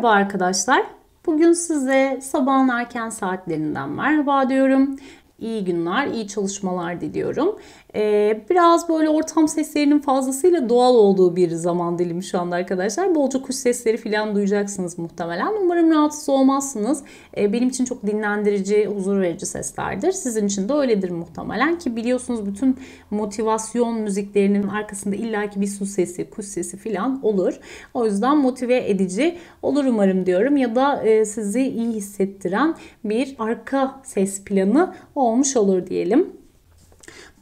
Merhaba arkadaşlar. Bugün size sabahın erken saatlerinden merhaba diyorum. İyi günler, iyi çalışmalar diliyorum. Ee, biraz böyle ortam seslerinin fazlasıyla doğal olduğu bir zaman dilimi şu anda arkadaşlar. Bolca kuş sesleri falan duyacaksınız muhtemelen. Umarım rahatsız olmazsınız. Ee, benim için çok dinlendirici, huzur verici seslerdir. Sizin için de öyledir muhtemelen ki biliyorsunuz bütün motivasyon müziklerinin arkasında illaki bir su sesi, kuş sesi falan olur. O yüzden motive edici olur umarım diyorum ya da e, sizi iyi hissettiren bir arka ses planı olmalı olmuş olur diyelim.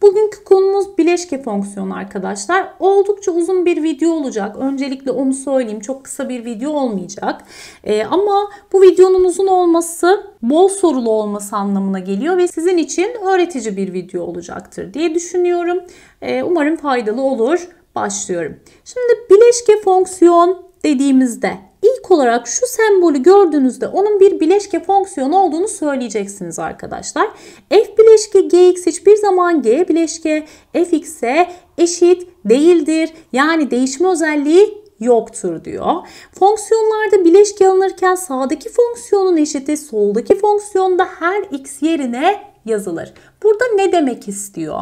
Bugünkü konumuz bileşke fonksiyonu arkadaşlar. Oldukça uzun bir video olacak. Öncelikle onu söyleyeyim. Çok kısa bir video olmayacak. Ee, ama bu videonun uzun olması bol sorulu olması anlamına geliyor ve sizin için öğretici bir video olacaktır diye düşünüyorum. Ee, umarım faydalı olur. Başlıyorum. Şimdi bileşke fonksiyon dediğimizde ilk olarak şu sembolü gördüğünüzde onun bir bileşke fonksiyonu olduğunu söyleyeceksiniz arkadaşlar. F bileşke gx hiçbir zaman g bileşke fx'e eşit değildir. Yani değişme özelliği yoktur diyor. Fonksiyonlarda bileşke alınırken sağdaki fonksiyonun eşiti soldaki fonksiyonda her x yerine yazılır. Burada ne demek istiyor?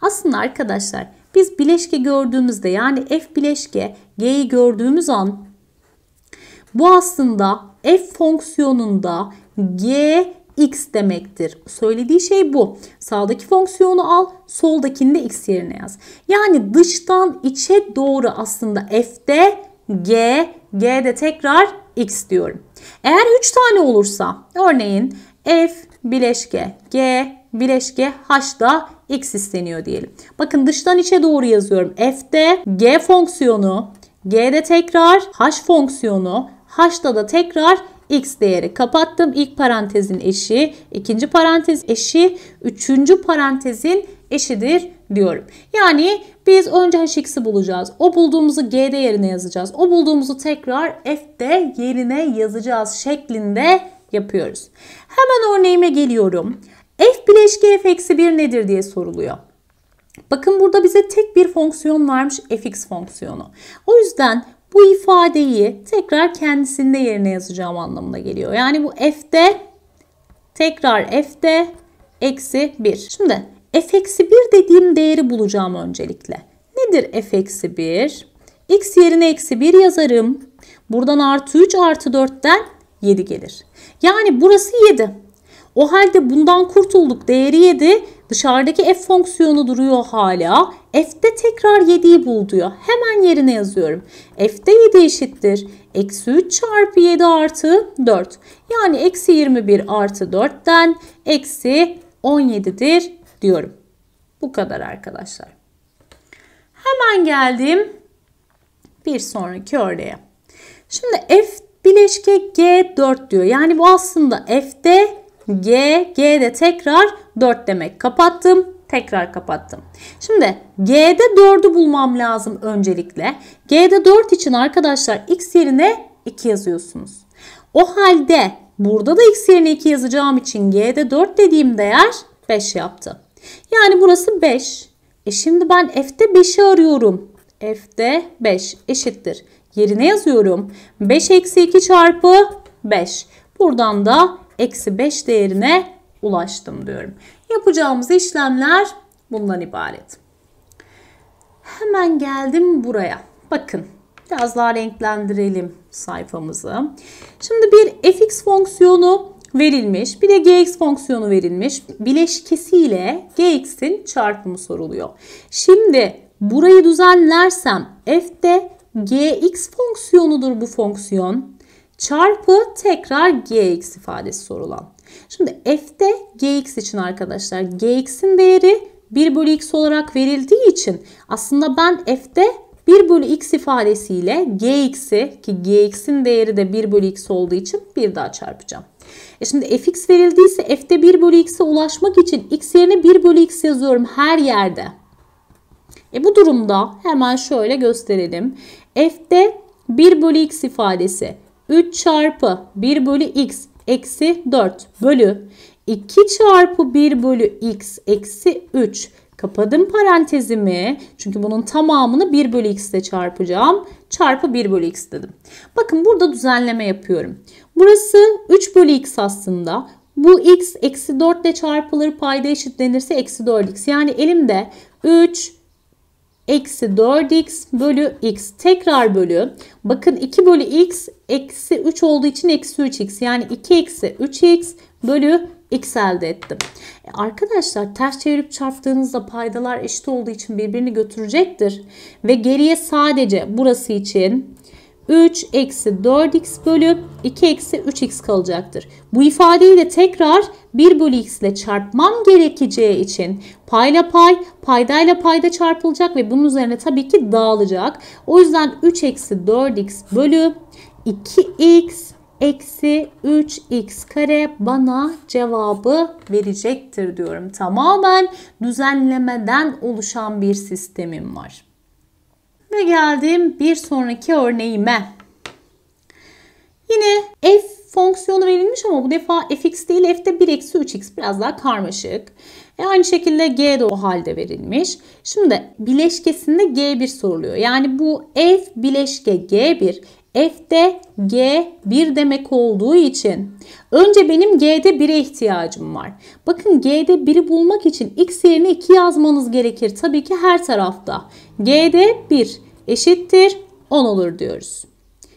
Aslında arkadaşlar biz bileşke gördüğümüzde yani f bileşke g'yi gördüğümüz an bu aslında f fonksiyonunda g x demektir. Söylediği şey bu. Sağdaki fonksiyonu al, soldakini de x yerine yaz. Yani dıştan içe doğru aslında f'de g, g'de tekrar x diyorum. Eğer 3 tane olursa örneğin f bileşke g bileşke h'da x isteniyor diyelim. Bakın dıştan içe doğru yazıyorum. F'de g fonksiyonu, g'de tekrar h fonksiyonu, h'da da tekrar x değeri kapattım. İlk parantezin eşi, ikinci parantez eşi, üçüncü parantezin eşidir diyorum. Yani biz önce hx'i bulacağız. O bulduğumuzu g'de yerine yazacağız. O bulduğumuzu tekrar f'de yerine yazacağız şeklinde yapıyoruz. Hemen örneğime geliyorum. F bileşke f eksi 1 nedir diye soruluyor. Bakın burada bize tek bir fonksiyon varmış fx fonksiyonu. O yüzden bu ifadeyi tekrar kendisinde yerine yazacağım anlamına geliyor. Yani bu f'de tekrar f'de eksi 1. Şimdi f eksi 1 dediğim değeri bulacağım öncelikle. Nedir f eksi 1? x yerine eksi 1 yazarım. Buradan artı 3 artı 4'ten 7 gelir. Yani burası 7. O halde bundan kurtulduk değeri 7. Dışarıdaki f fonksiyonu duruyor hala. f'de tekrar 7'yi bul Hemen yerine yazıyorum. f'de 7 eşittir. Eksi 3 çarpı 7 artı 4. Yani eksi 21 artı 4'ten eksi 17'dir diyorum. Bu kadar arkadaşlar. Hemen geldim bir sonraki örneğe. Şimdi f bileşke G4 diyor. Yani bu aslında F'de G, G de tekrar 4 demek. Kapattım, tekrar kapattım. Şimdi G'de 4'ü bulmam lazım öncelikle. G'de 4 için arkadaşlar x yerine 2 yazıyorsunuz. O halde burada da x yerine 2 yazacağım için G'de 4 dediğim değer 5 yaptı. Yani burası 5. E şimdi ben F'de 5'i arıyorum. F'de 5 eşittir. Yerine yazıyorum. 5 eksi 2 çarpı 5. Buradan da eksi 5 değerine ulaştım diyorum. Yapacağımız işlemler bundan ibaret. Hemen geldim buraya. Bakın biraz daha renklendirelim sayfamızı. Şimdi bir fx fonksiyonu verilmiş. Bir de gx fonksiyonu verilmiş. Bileşkesiyle gx'in çarpımı soruluyor. Şimdi burayı düzenlersem f'de gx fonksiyonudur bu fonksiyon çarpı tekrar gx ifadesi sorulan. Şimdi f'de gx için arkadaşlar gx'in değeri 1 bölü x olarak verildiği için aslında ben f'de 1 bölü x ifadesiyle gx'i ki gx'in değeri de 1 bölü x olduğu için bir daha çarpacağım. E şimdi fx verildiyse f'de 1 bölü x'e ulaşmak için x yerine 1 bölü x yazıyorum her yerde. E bu durumda hemen şöyle gösterelim. f'de 1 bölü x ifadesi 3 çarpı 1 bölü x eksi 4 bölü 2 çarpı 1 bölü x eksi 3 kapadım parantezimi çünkü bunun tamamını 1 bölü x ile çarpacağım. Çarpı 1 bölü x dedim. Bakın burada düzenleme yapıyorum. Burası 3 bölü x aslında. Bu x eksi 4 ile çarpılır payda eşitlenirse eksi 4x. Yani elimde 3, eksi 4x bölü x. Tekrar bölü. Bakın 2 bölü x eksi 3 olduğu için eksi 3x. Yani 2 eksi 3x bölü x elde ettim. E arkadaşlar ters çevirip çarptığınızda paydalar eşit olduğu için birbirini götürecektir. Ve geriye sadece burası için 3 eksi 4x bölü 2 eksi 3x kalacaktır. Bu ifadeyi de tekrar 1 bölü x ile çarpmam gerekeceği için Payla pay, paydayla payda çarpılacak ve bunun üzerine tabii ki dağılacak. O yüzden 3 eksi 4x bölü 2x eksi 3x kare bana cevabı verecektir diyorum. Tamamen düzenlemeden oluşan bir sistemim var. Ve geldim bir sonraki örneğime. Yine f fonksiyonu verilmiş ama bu defa fx değil f'de 1 eksi 3x biraz daha karmaşık. E aynı şekilde G de o halde verilmiş. Şimdi bileşkesinde G1 soruluyor. Yani bu F bileşke G1. f'de G 1 demek olduğu için önce benim G'de 1'e ihtiyacım var. Bakın G'de 1'i bulmak için X yerine 2 yazmanız gerekir. Tabii ki her tarafta. G'de 1 eşittir 10 olur diyoruz.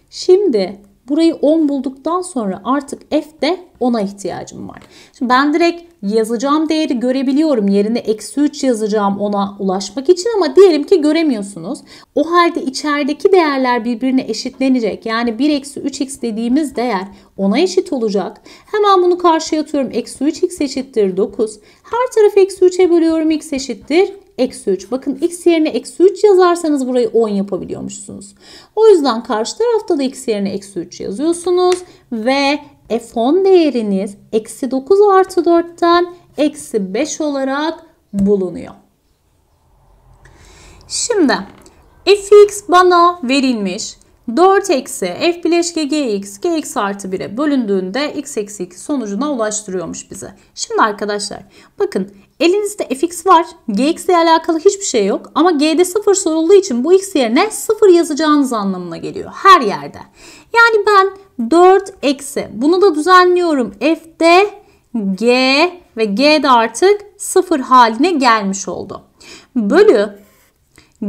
Şimdi Burayı 10 bulduktan sonra artık f'de 10'a ihtiyacım var. Şimdi ben direkt yazacağım değeri görebiliyorum. Yerine eksi 3 yazacağım ona ulaşmak için ama diyelim ki göremiyorsunuz. O halde içerideki değerler birbirine eşitlenecek. Yani 1 eksi 3x dediğimiz değer 10'a eşit olacak. Hemen bunu karşıya atıyorum. Eksi 3x eşittir 9. Her tarafı eksi 3'e bölüyorum. x eşittir eksi 3. Bakın x yerine eksi 3 yazarsanız burayı 10 yapabiliyormuşsunuz. O yüzden karşı tarafta da x yerine eksi 3 yazıyorsunuz. Ve f10 değeriniz eksi 9 artı 4'ten eksi 5 olarak bulunuyor. Şimdi fx bana verilmiş. 4 eksi f bileşke gx, gx artı 1'e bölündüğünde x eksi 2 sonucuna ulaştırıyormuş bize. Şimdi arkadaşlar bakın Elinizde fx var. gx ile alakalı hiçbir şey yok. Ama g'de 0 sorulduğu için bu x yerine 0 yazacağınız anlamına geliyor. Her yerde. Yani ben 4 eksi bunu da düzenliyorum. f'de g ve g de artık 0 haline gelmiş oldu. Bölü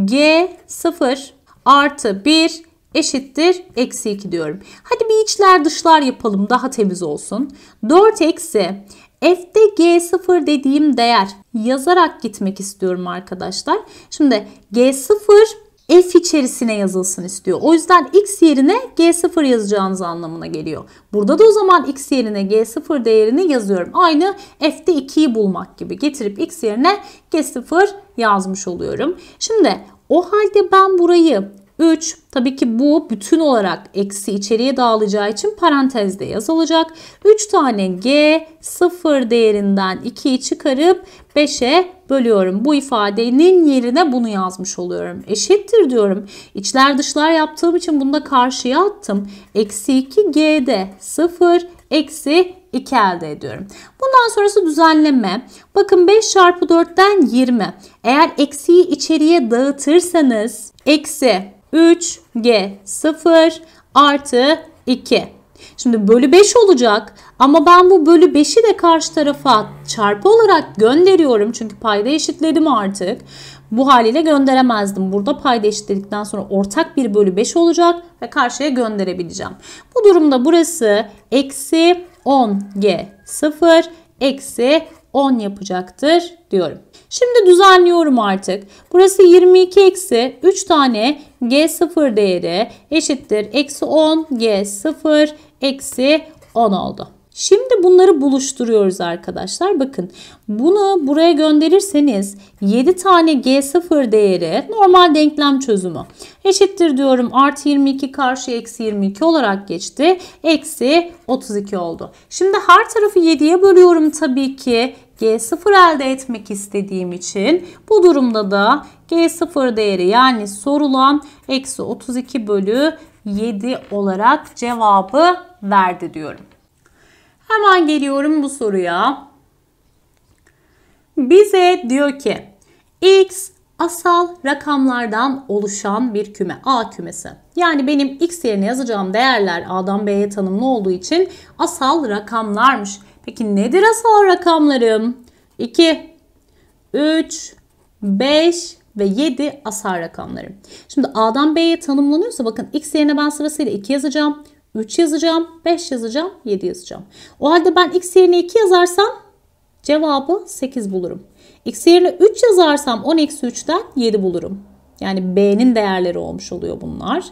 g 0 artı 1 eşittir eksi 2 diyorum. Hadi bir içler dışlar yapalım daha temiz olsun. 4 eksi F'de G0 dediğim değer yazarak gitmek istiyorum arkadaşlar. Şimdi G0 F içerisine yazılsın istiyor. O yüzden x yerine g0 yazacağınız anlamına geliyor. Burada da o zaman x yerine g0 değerini yazıyorum. Aynı f'de 2'yi bulmak gibi getirip x yerine g0 yazmış oluyorum. Şimdi o halde ben burayı 3. Tabii ki bu bütün olarak eksi içeriye dağılacağı için parantezde yazılacak. 3 tane G 0 değerinden 2'yi çıkarıp 5'e bölüyorum. Bu ifadenin yerine bunu yazmış oluyorum. Eşittir diyorum. İçler dışlar yaptığım için bunu da karşıya attım. Eksi 2 G'de 0 eksi 2 elde ediyorum. Bundan sonrası düzenleme. Bakın 5 çarpı 4'ten 20. Eğer eksiyi içeriye dağıtırsanız eksi 3G 0 artı 2. Şimdi bölü 5 olacak ama ben bu bölü 5'i de karşı tarafa çarpı olarak gönderiyorum. Çünkü payda eşitledim artık. Bu haliyle gönderemezdim. Burada payda eşitledikten sonra ortak bir bölü 5 olacak ve karşıya gönderebileceğim. Bu durumda burası eksi 10G 0 eksi 10 yapacaktır diyorum. Şimdi düzenliyorum artık. Burası 22 eksi 3 tane G0 değeri eşittir. Eksi 10 G0 eksi 10 oldu. Şimdi bunları buluşturuyoruz arkadaşlar. Bakın bunu buraya gönderirseniz 7 tane G0 değeri normal denklem çözümü. Eşittir diyorum artı 22 karşı eksi 22 olarak geçti. Eksi 32 oldu. Şimdi her tarafı 7'ye bölüyorum tabii ki. G0 elde etmek istediğim için bu durumda da G0 değeri yani sorulan eksi 32 bölü 7 olarak cevabı verdi diyorum. Hemen geliyorum bu soruya. Bize diyor ki x asal rakamlardan oluşan bir küme A kümesi. Yani benim x yerine yazacağım değerler A'dan B'ye tanımlı olduğu için asal rakamlarmış. Peki nedir asal rakamlarım? 2, 3, 5 ve 7 asal rakamlarım. Şimdi A'dan B'ye tanımlanıyorsa bakın X yerine ben sırasıyla 2 yazacağım, 3 yazacağım, 5 yazacağım, 7 yazacağım. O halde ben X yerine 2 yazarsam cevabı 8 bulurum. X yerine 3 yazarsam 10-3'ten 7 bulurum. Yani B'nin değerleri olmuş oluyor bunlar.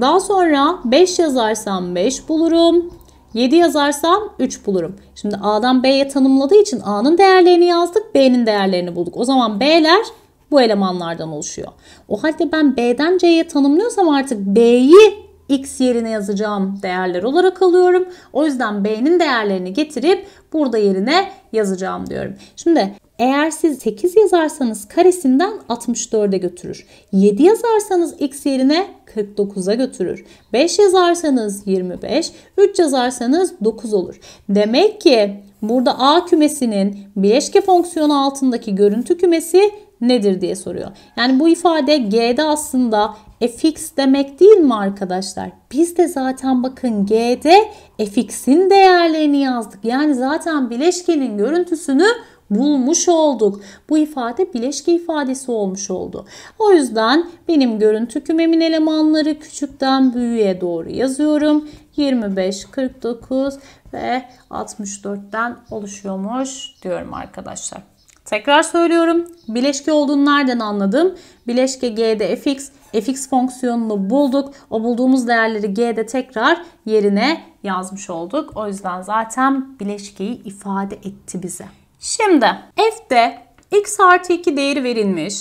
Daha sonra 5 yazarsam 5 bulurum. 7 yazarsam 3 bulurum. Şimdi A'dan B'ye tanımladığı için A'nın değerlerini yazdık, B'nin değerlerini bulduk. O zaman B'ler bu elemanlardan oluşuyor. O halde ben B'den C'ye tanımlıyorsam artık B'yi x yerine yazacağım değerler olarak alıyorum. O yüzden b'nin değerlerini getirip burada yerine yazacağım diyorum. Şimdi eğer siz 8 yazarsanız karesinden 64'e götürür. 7 yazarsanız x yerine 49'a götürür. 5 yazarsanız 25, 3 yazarsanız 9 olur. Demek ki burada A kümesinin bileşke fonksiyonu altındaki görüntü kümesi nedir diye soruyor. Yani bu ifade G'de aslında fx demek değil mi arkadaşlar? Biz de zaten bakın G'de fx'in değerlerini yazdık. Yani zaten bileşkenin görüntüsünü bulmuş olduk. Bu ifade bileşke ifadesi olmuş oldu. O yüzden benim görüntü kümemin elemanları küçükten büyüğe doğru yazıyorum. 25, 49 ve 64'ten oluşuyormuş diyorum arkadaşlar. Tekrar söylüyorum. Bileşke olduğunu nereden anladım? Bileşke G'de fx, fx fonksiyonunu bulduk. O bulduğumuz değerleri G'de tekrar yerine yazmış olduk. O yüzden zaten bileşkeyi ifade etti bize. Şimdi f'de x artı 2 değeri verilmiş.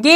G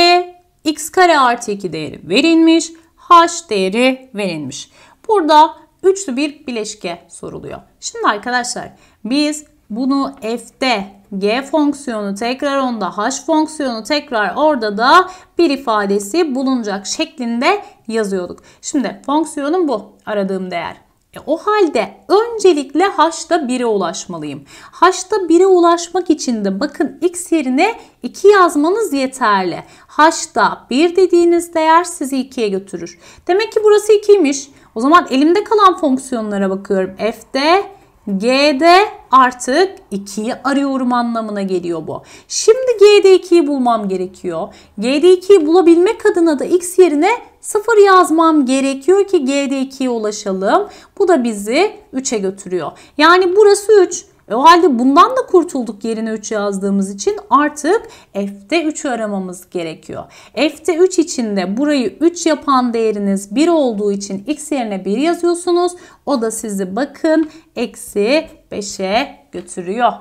x kare artı 2 değeri verilmiş. H değeri verilmiş. Burada üçlü bir bileşke soruluyor. Şimdi arkadaşlar biz bunu f'de g fonksiyonu tekrar onda, h fonksiyonu tekrar orada da bir ifadesi bulunacak şeklinde yazıyorduk. Şimdi fonksiyonum bu aradığım değer. E, o halde öncelikle h'da 1'e ulaşmalıyım. H'da 1'e ulaşmak için de bakın x yerine 2 yazmanız yeterli. H'da 1 dediğiniz değer sizi 2'ye götürür. Demek ki burası 2'ymiş. O zaman elimde kalan fonksiyonlara bakıyorum. F'de G'de artık 2'yi arıyorum anlamına geliyor bu. Şimdi G'de 2'yi bulmam gerekiyor. G'de 2'yi bulabilmek adına da X yerine 0 yazmam gerekiyor ki G'de 2'ye ulaşalım. Bu da bizi 3'e götürüyor. Yani burası 3. E o halde bundan da kurtulduk yerine 3 yazdığımız için artık f'te 3'ü aramamız gerekiyor. f'te 3 içinde burayı 3 yapan değeriniz 1 olduğu için x yerine 1 yazıyorsunuz. O da sizi bakın eksi 5'e götürüyor.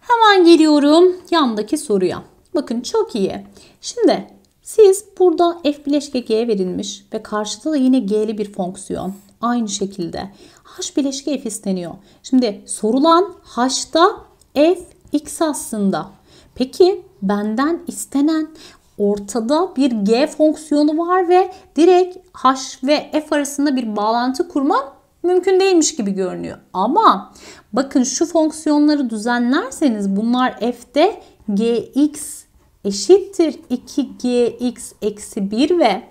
Hemen geliyorum yandaki soruya. Bakın çok iyi. Şimdi siz burada f bileşke g verilmiş ve karşıda da yine g'li bir fonksiyon. Aynı şekilde H bileşki F isteniyor. Şimdi sorulan H'da F X aslında. Peki benden istenen ortada bir G fonksiyonu var ve direkt H ve F arasında bir bağlantı kurmam mümkün değilmiş gibi görünüyor. Ama bakın şu fonksiyonları düzenlerseniz bunlar F'de Gx eşittir 2Gx eksi 1 ve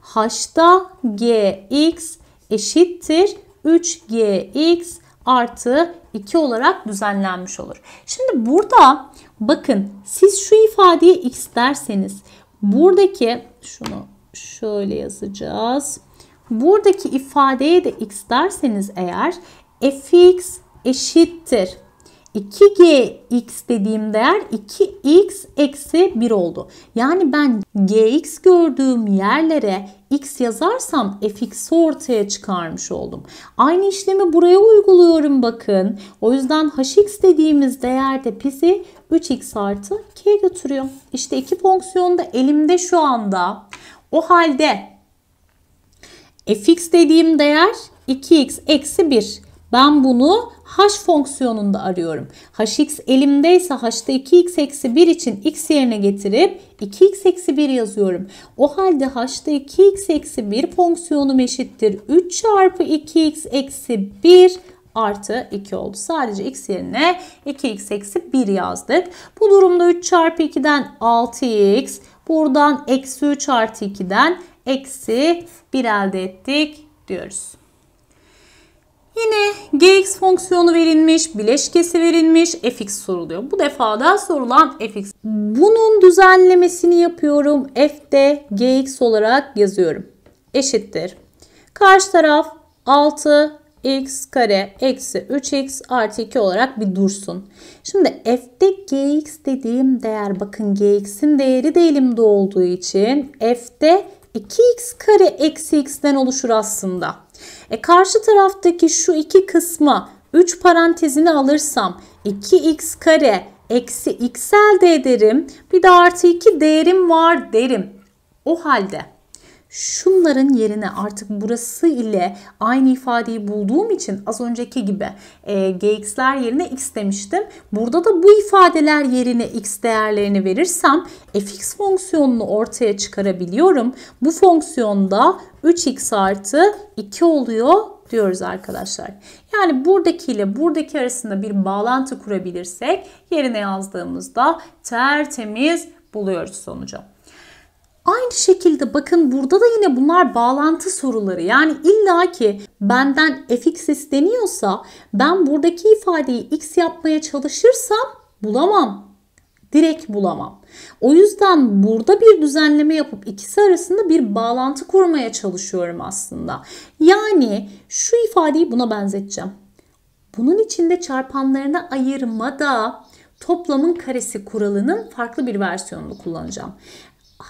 H'da Gx eşittir 3gx artı 2 olarak düzenlenmiş olur. Şimdi burada bakın siz şu ifadeye x derseniz buradaki şunu şöyle yazacağız. Buradaki ifadeye de x derseniz eğer fx eşittir 2gx dediğim değer 2x eksi 1 oldu. Yani ben gx gördüğüm yerlere x yazarsam fx'i ortaya çıkarmış oldum. Aynı işlemi buraya uyguluyorum bakın. O yüzden hx dediğimiz değerde bizi 3x artı k götürüyor. İşte iki fonksiyon da elimde şu anda. O halde fx dediğim değer 2x eksi 1. Ben bunu h fonksiyonunda arıyorum. hx elimdeyse h'da 2x eksi 1 için x yerine getirip 2x eksi 1 yazıyorum. O halde h'da 2x eksi 1 fonksiyonum eşittir. 3 çarpı 2x eksi 1 artı 2 oldu. Sadece x yerine 2x eksi 1 yazdık. Bu durumda 3 çarpı 2'den 6x buradan eksi 3 artı 2'den eksi 1 elde ettik diyoruz. Yine gx fonksiyonu verilmiş, bileşkesi verilmiş, fx soruluyor. Bu defa da sorulan fx. Bunun düzenlemesini yapıyorum. f'de gx olarak yazıyorum. Eşittir. Karşı taraf 6x kare eksi 3x artı 2 olarak bir dursun. Şimdi f'de gx dediğim değer bakın gx'in değeri de elimde olduğu için f'de 2x kare eksi x'den oluşur aslında. E karşı taraftaki şu iki kısma 3 parantezini alırsam 2x kare eksi x elde ederim. Bir de artı 2 değerim var derim. O halde şunların yerine artık burası ile aynı ifadeyi bulduğum için az önceki gibi e, gx'ler yerine x demiştim. Burada da bu ifadeler yerine x değerlerini verirsem fx fonksiyonunu ortaya çıkarabiliyorum. Bu fonksiyonda 3x artı 2 oluyor diyoruz arkadaşlar. Yani buradaki ile buradaki arasında bir bağlantı kurabilirsek yerine yazdığımızda tertemiz buluyoruz sonucu. Aynı şekilde bakın burada da yine bunlar bağlantı soruları. Yani illa ki benden fx isteniyorsa ben buradaki ifadeyi x yapmaya çalışırsam bulamam. Direkt bulamam. O yüzden burada bir düzenleme yapıp ikisi arasında bir bağlantı kurmaya çalışıyorum aslında. Yani şu ifadeyi buna benzeteceğim. Bunun içinde çarpanlarına ayırma da toplamın karesi kuralının farklı bir versiyonunu kullanacağım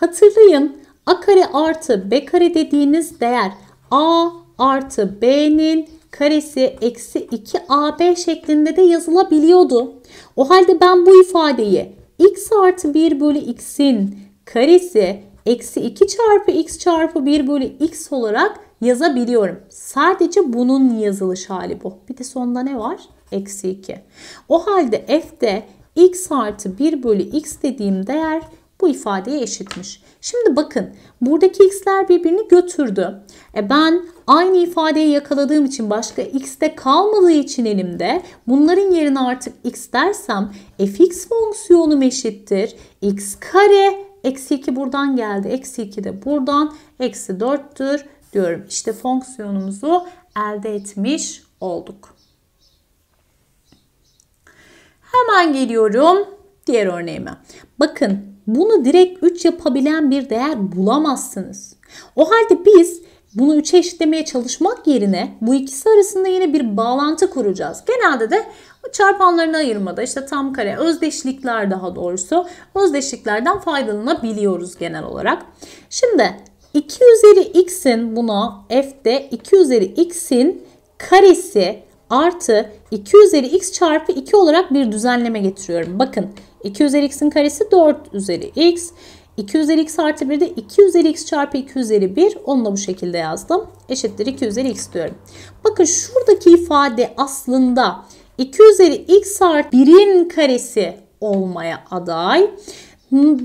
hatırlayın a kare artı b kare dediğiniz değer a artı b'nin karesi eksi 2ab şeklinde de yazılabiliyordu. O halde ben bu ifadeyi x artı 1 bölü x'in karesi eksi 2 çarpı x çarpı 1 bölü x olarak yazabiliyorum. Sadece bunun yazılış hali bu. Bir de sonda ne var? Eksi 2. O halde f'de x artı 1 bölü x dediğim değer bu ifadeye eşitmiş. Şimdi bakın buradaki x'ler birbirini götürdü. E ben aynı ifadeyi yakaladığım için başka x de kalmadığı için elimde bunların yerine artık x dersem fx fonksiyonum eşittir. x kare eksi 2 buradan geldi. Eksi 2 de buradan eksi 4'tür diyorum. İşte fonksiyonumuzu elde etmiş olduk. Hemen geliyorum Diğer örneğime. Bakın bunu direkt 3 yapabilen bir değer bulamazsınız. O halde biz bunu 3'e eşitlemeye çalışmak yerine bu ikisi arasında yine bir bağlantı kuracağız. Genelde de çarpanlarını ayırmada işte tam kare özdeşlikler daha doğrusu özdeşliklerden faydalanabiliyoruz genel olarak. Şimdi 2 üzeri x'in buna f'de 2 üzeri x'in karesi artı 2 üzeri x çarpı 2 olarak bir düzenleme getiriyorum. Bakın 2 üzeri x'in karesi 4 üzeri x. 2 üzeri x artı 1 de 2 üzeri x çarpı 2 üzeri 1. Onu da bu şekilde yazdım. Eşittir 2 üzeri x diyorum. Bakın şuradaki ifade aslında 2 üzeri x artı 1'in karesi olmaya aday.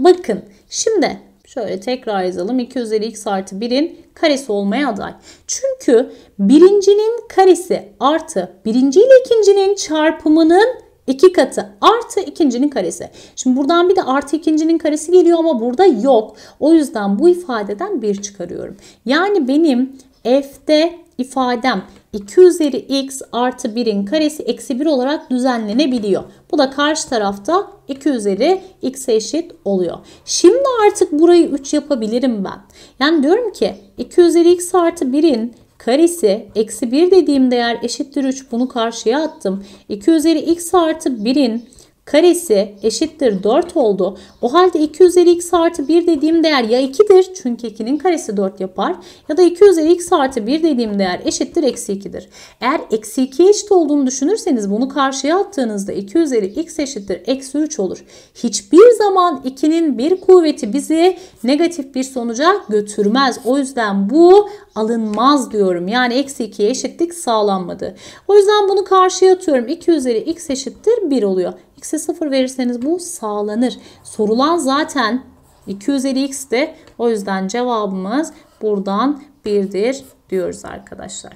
Bakın şimdi şöyle tekrar yazalım. 2 üzeri x artı 1'in karesi olmaya aday. Çünkü birincinin karesi artı birinci ile ikincinin çarpımının 2 katı artı ikincinin karesi. Şimdi buradan bir de artı ikincinin karesi geliyor ama burada yok. O yüzden bu ifadeden 1 çıkarıyorum. Yani benim f'de ifadem 2 üzeri x artı 1'in karesi eksi 1 olarak düzenlenebiliyor. Bu da karşı tarafta 2 üzeri x eşit oluyor. Şimdi artık burayı 3 yapabilirim ben. Yani diyorum ki 2 üzeri x artı 1'in karesi eksi 1 dediğim değer eşittir 3 bunu karşıya attım. 2 üzeri x artı 1'in karesi eşittir 4 oldu. O halde 2 üzeri x artı 1 dediğim değer ya 2'dir çünkü 2'nin karesi 4 yapar ya da 2 üzeri x artı 1 dediğim değer eşittir eksi 2'dir. Eğer eksi 2 eşit olduğunu düşünürseniz bunu karşıya attığınızda 2 üzeri x eşittir eksi 3 olur. Hiçbir zaman 2'nin bir kuvveti bizi negatif bir sonuca götürmez. O yüzden bu alınmaz diyorum. Yani eksi 2'ye eşitlik sağlanmadı. O yüzden bunu karşıya atıyorum. 2 üzeri x eşittir 1 oluyor x'e 0 verirseniz bu sağlanır. Sorulan zaten 250 üzeri x de o yüzden cevabımız buradan 1'dir diyoruz arkadaşlar.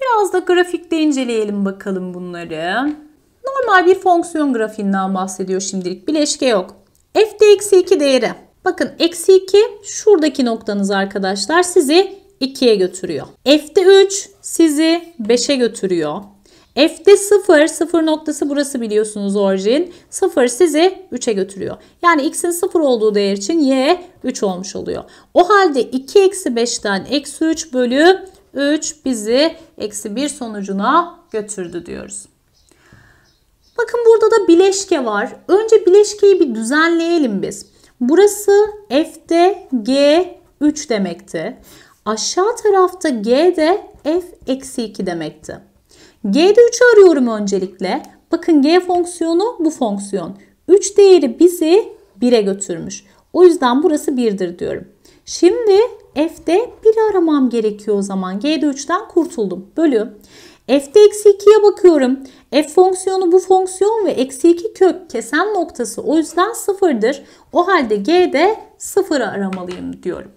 Biraz da grafikte inceleyelim bakalım bunları. Normal bir fonksiyon grafiğinden bahsediyor şimdilik. Bileşke yok. f de eksi 2 değeri. Bakın eksi 2 şuradaki noktanız arkadaşlar sizi 2'ye götürüyor. F de 3 sizi 5'e götürüyor. F'de 0, 0 noktası burası biliyorsunuz orijin. 0 sizi 3'e götürüyor. Yani x'in 0 olduğu değer için y 3 olmuş oluyor. O halde 2 eksi 5'ten eksi 3 bölü 3 bizi eksi 1 sonucuna götürdü diyoruz. Bakın burada da bileşke var. Önce bileşkeyi bir düzenleyelim biz. Burası F'de G 3 demekti. Aşağı tarafta G de F eksi 2 demekti. G'de 3'ü arıyorum öncelikle. Bakın G fonksiyonu bu fonksiyon. 3 değeri bizi 1'e götürmüş. O yüzden burası 1'dir diyorum. Şimdi F'de 1'i aramam gerekiyor o zaman. G'de 3'ten kurtuldum. Bölü. F'de eksi 2'ye bakıyorum. F fonksiyonu bu fonksiyon ve eksi 2 kök kesen noktası o yüzden 0'dır. O halde G'de 0'ı aramalıyım diyorum.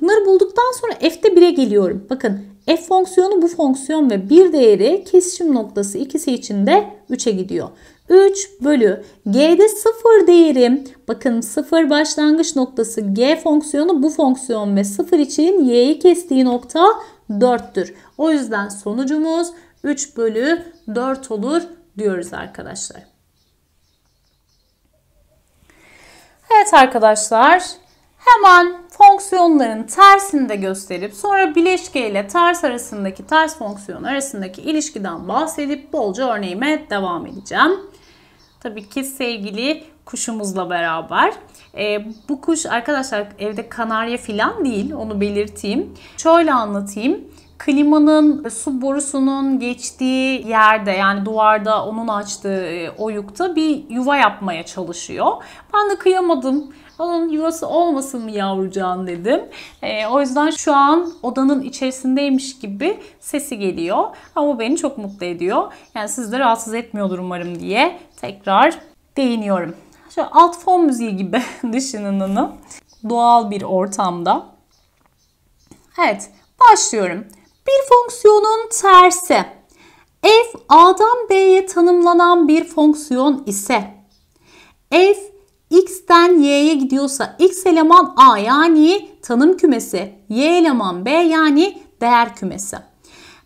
Bunları bulduktan sonra F'de 1'e geliyorum. Bakın F fonksiyonu bu fonksiyon ve bir değeri kesişim noktası ikisi için de 3'e gidiyor. 3 bölü g'de 0 değerim. Bakın 0 başlangıç noktası g fonksiyonu bu fonksiyon ve 0 için y'yi kestiği nokta 4'tür. O yüzden sonucumuz 3 bölü 4 olur diyoruz arkadaşlar. Evet arkadaşlar hemen fonksiyonların tersini de gösterip sonra bileşke ile ters arasındaki ters fonksiyon arasındaki ilişkiden bahsedip bolca örneğime devam edeceğim. Tabii ki sevgili kuşumuzla beraber. E, bu kuş arkadaşlar evde kanarya filan değil onu belirteyim. Şöyle anlatayım. Klimanın su borusunun geçtiği yerde yani duvarda onun açtığı e, oyukta bir yuva yapmaya çalışıyor. Ben de kıyamadım Alanın yuvası olmasın mı yavrucağın dedim. E, o yüzden şu an odanın içerisindeymiş gibi sesi geliyor. Ama beni çok mutlu ediyor. Yani sizi de rahatsız etmiyordur umarım diye tekrar değiniyorum. Şöyle alt fon müziği gibi düşünün onu. Doğal bir ortamda. Evet başlıyorum. Bir fonksiyonun tersi. F A'dan B'ye tanımlanan bir fonksiyon ise f X'den y'ye gidiyorsa x eleman a yani tanım kümesi, y eleman b yani değer kümesi.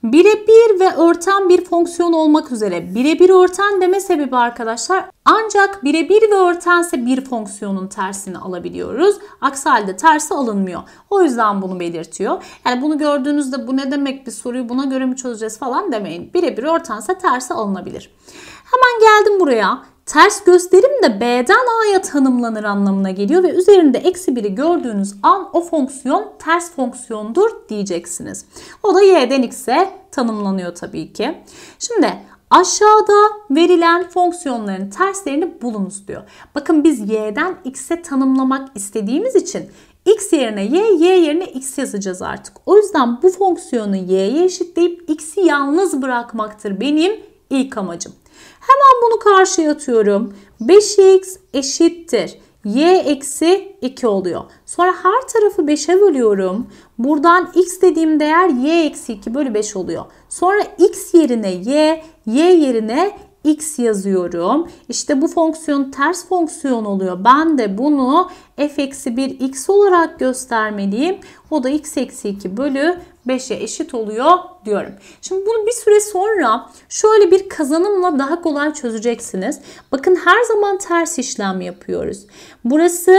Birebir ve örten bir fonksiyon olmak üzere birebir örten deme sebebi arkadaşlar ancak birebir ve örtense bir fonksiyonun tersini alabiliyoruz. Aksi halde tersi alınmıyor. O yüzden bunu belirtiyor. Yani bunu gördüğünüzde bu ne demek bir soruyu buna göre mi çözeceğiz falan demeyin. Birebir örtense tersi alınabilir. Hemen geldim buraya. Ters gösterim de B'den A'ya tanımlanır anlamına geliyor ve üzerinde eksi 1'i gördüğünüz an o fonksiyon ters fonksiyondur diyeceksiniz. O da Y'den X'e tanımlanıyor tabii ki. Şimdi Aşağıda verilen fonksiyonların terslerini bulunuz diyor. Bakın biz y'den x'e tanımlamak istediğimiz için x yerine y, y yerine x yazacağız artık. O yüzden bu fonksiyonu y'ye eşitleyip x'i yalnız bırakmaktır benim ilk amacım. Hemen bunu karşıya atıyorum. 5x eşittir. y eksi 2 oluyor. Sonra her tarafı 5'e bölüyorum. Buradan x dediğim değer y eksi 2 bölü 5 oluyor. Sonra x yerine y, y yerine x yazıyorum. İşte bu fonksiyon ters fonksiyon oluyor. Ben de bunu f eksi 1 x olarak göstermeliyim. O da x eksi 2 bölü 5'e eşit oluyor diyorum. Şimdi bunu bir süre sonra şöyle bir kazanımla daha kolay çözeceksiniz. Bakın her zaman ters işlem yapıyoruz. Burası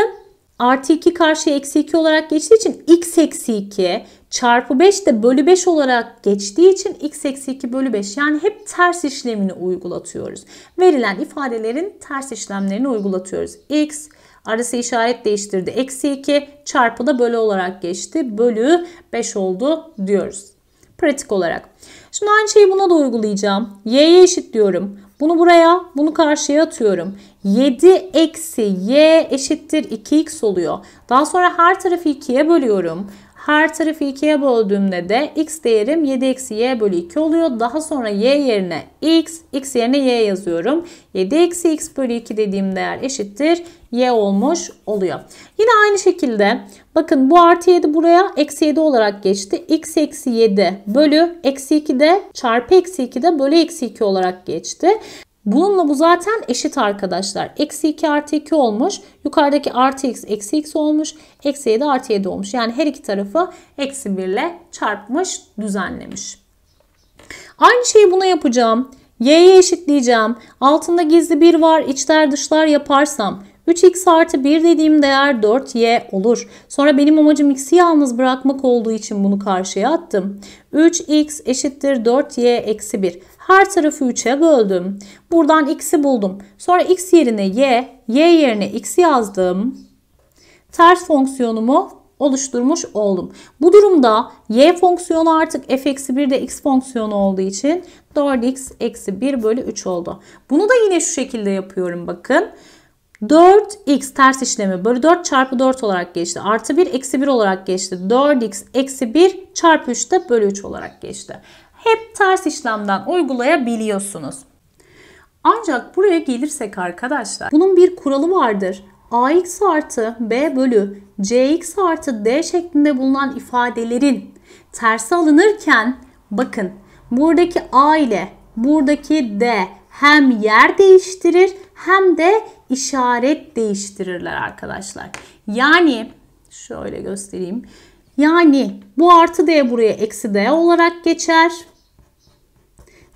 artı 2 karşıya eksi 2 olarak geçtiği için x eksi 2 çarpı 5 de bölü 5 olarak geçtiği için x eksi 2 bölü 5 yani hep ters işlemini uygulatıyoruz. Verilen ifadelerin ters işlemlerini uygulatıyoruz. x Arası işaret değiştirdi. Eksi 2 çarpı da bölü olarak geçti. Bölü 5 oldu diyoruz. Pratik olarak. Şimdi aynı şeyi buna da uygulayacağım. Y'ye eşit diyorum. Bunu buraya, bunu karşıya atıyorum. 7 eksi y eşittir 2x oluyor. Daha sonra her tarafı 2'ye bölüyorum. Her tarafı 2'ye böldüğümde de x değerim 7 eksi y bölü 2 oluyor. Daha sonra y yerine x, x yerine y yazıyorum. 7 eksi x bölü 2 dediğim değer eşittir. y olmuş oluyor. Yine aynı şekilde bakın bu artı 7 buraya eksi 7 olarak geçti. x eksi 7 bölü eksi 2 de çarpı eksi 2 de bölü eksi 2 olarak geçti. Bununla bu zaten eşit arkadaşlar. Eksi 2 artı 2 olmuş. Yukarıdaki artı x eksi x olmuş. Eksi 7 artı 7 olmuş. Yani her iki tarafı eksi 1 ile çarpmış düzenlemiş. Aynı şeyi buna yapacağım. y'ye eşitleyeceğim. Altında gizli 1 var. İçler dışlar yaparsam 3x artı 1 dediğim değer 4y olur. Sonra benim amacım x'i yalnız bırakmak olduğu için bunu karşıya attım. 3x eşittir 4y eksi 1 her tarafı 3'e böldüm. Buradan x'i buldum. Sonra x yerine y, y yerine x yazdım. Ters fonksiyonumu oluşturmuş oldum. Bu durumda y fonksiyonu artık f-1 de x fonksiyonu olduğu için 4x eksi 1 bölü 3 oldu. Bunu da yine şu şekilde yapıyorum bakın. 4x ters işlemi bölü 4 çarpı 4 olarak geçti. Artı 1 eksi 1 olarak geçti. 4x eksi 1 çarpı 3 de bölü 3 olarak geçti hep ters işlemden uygulayabiliyorsunuz. Ancak buraya gelirsek arkadaşlar bunun bir kuralı vardır. AX artı B bölü CX artı D şeklinde bulunan ifadelerin tersi alınırken bakın buradaki A ile buradaki D hem yer değiştirir hem de işaret değiştirirler arkadaşlar. Yani şöyle göstereyim. Yani bu artı d buraya eksi d olarak geçer.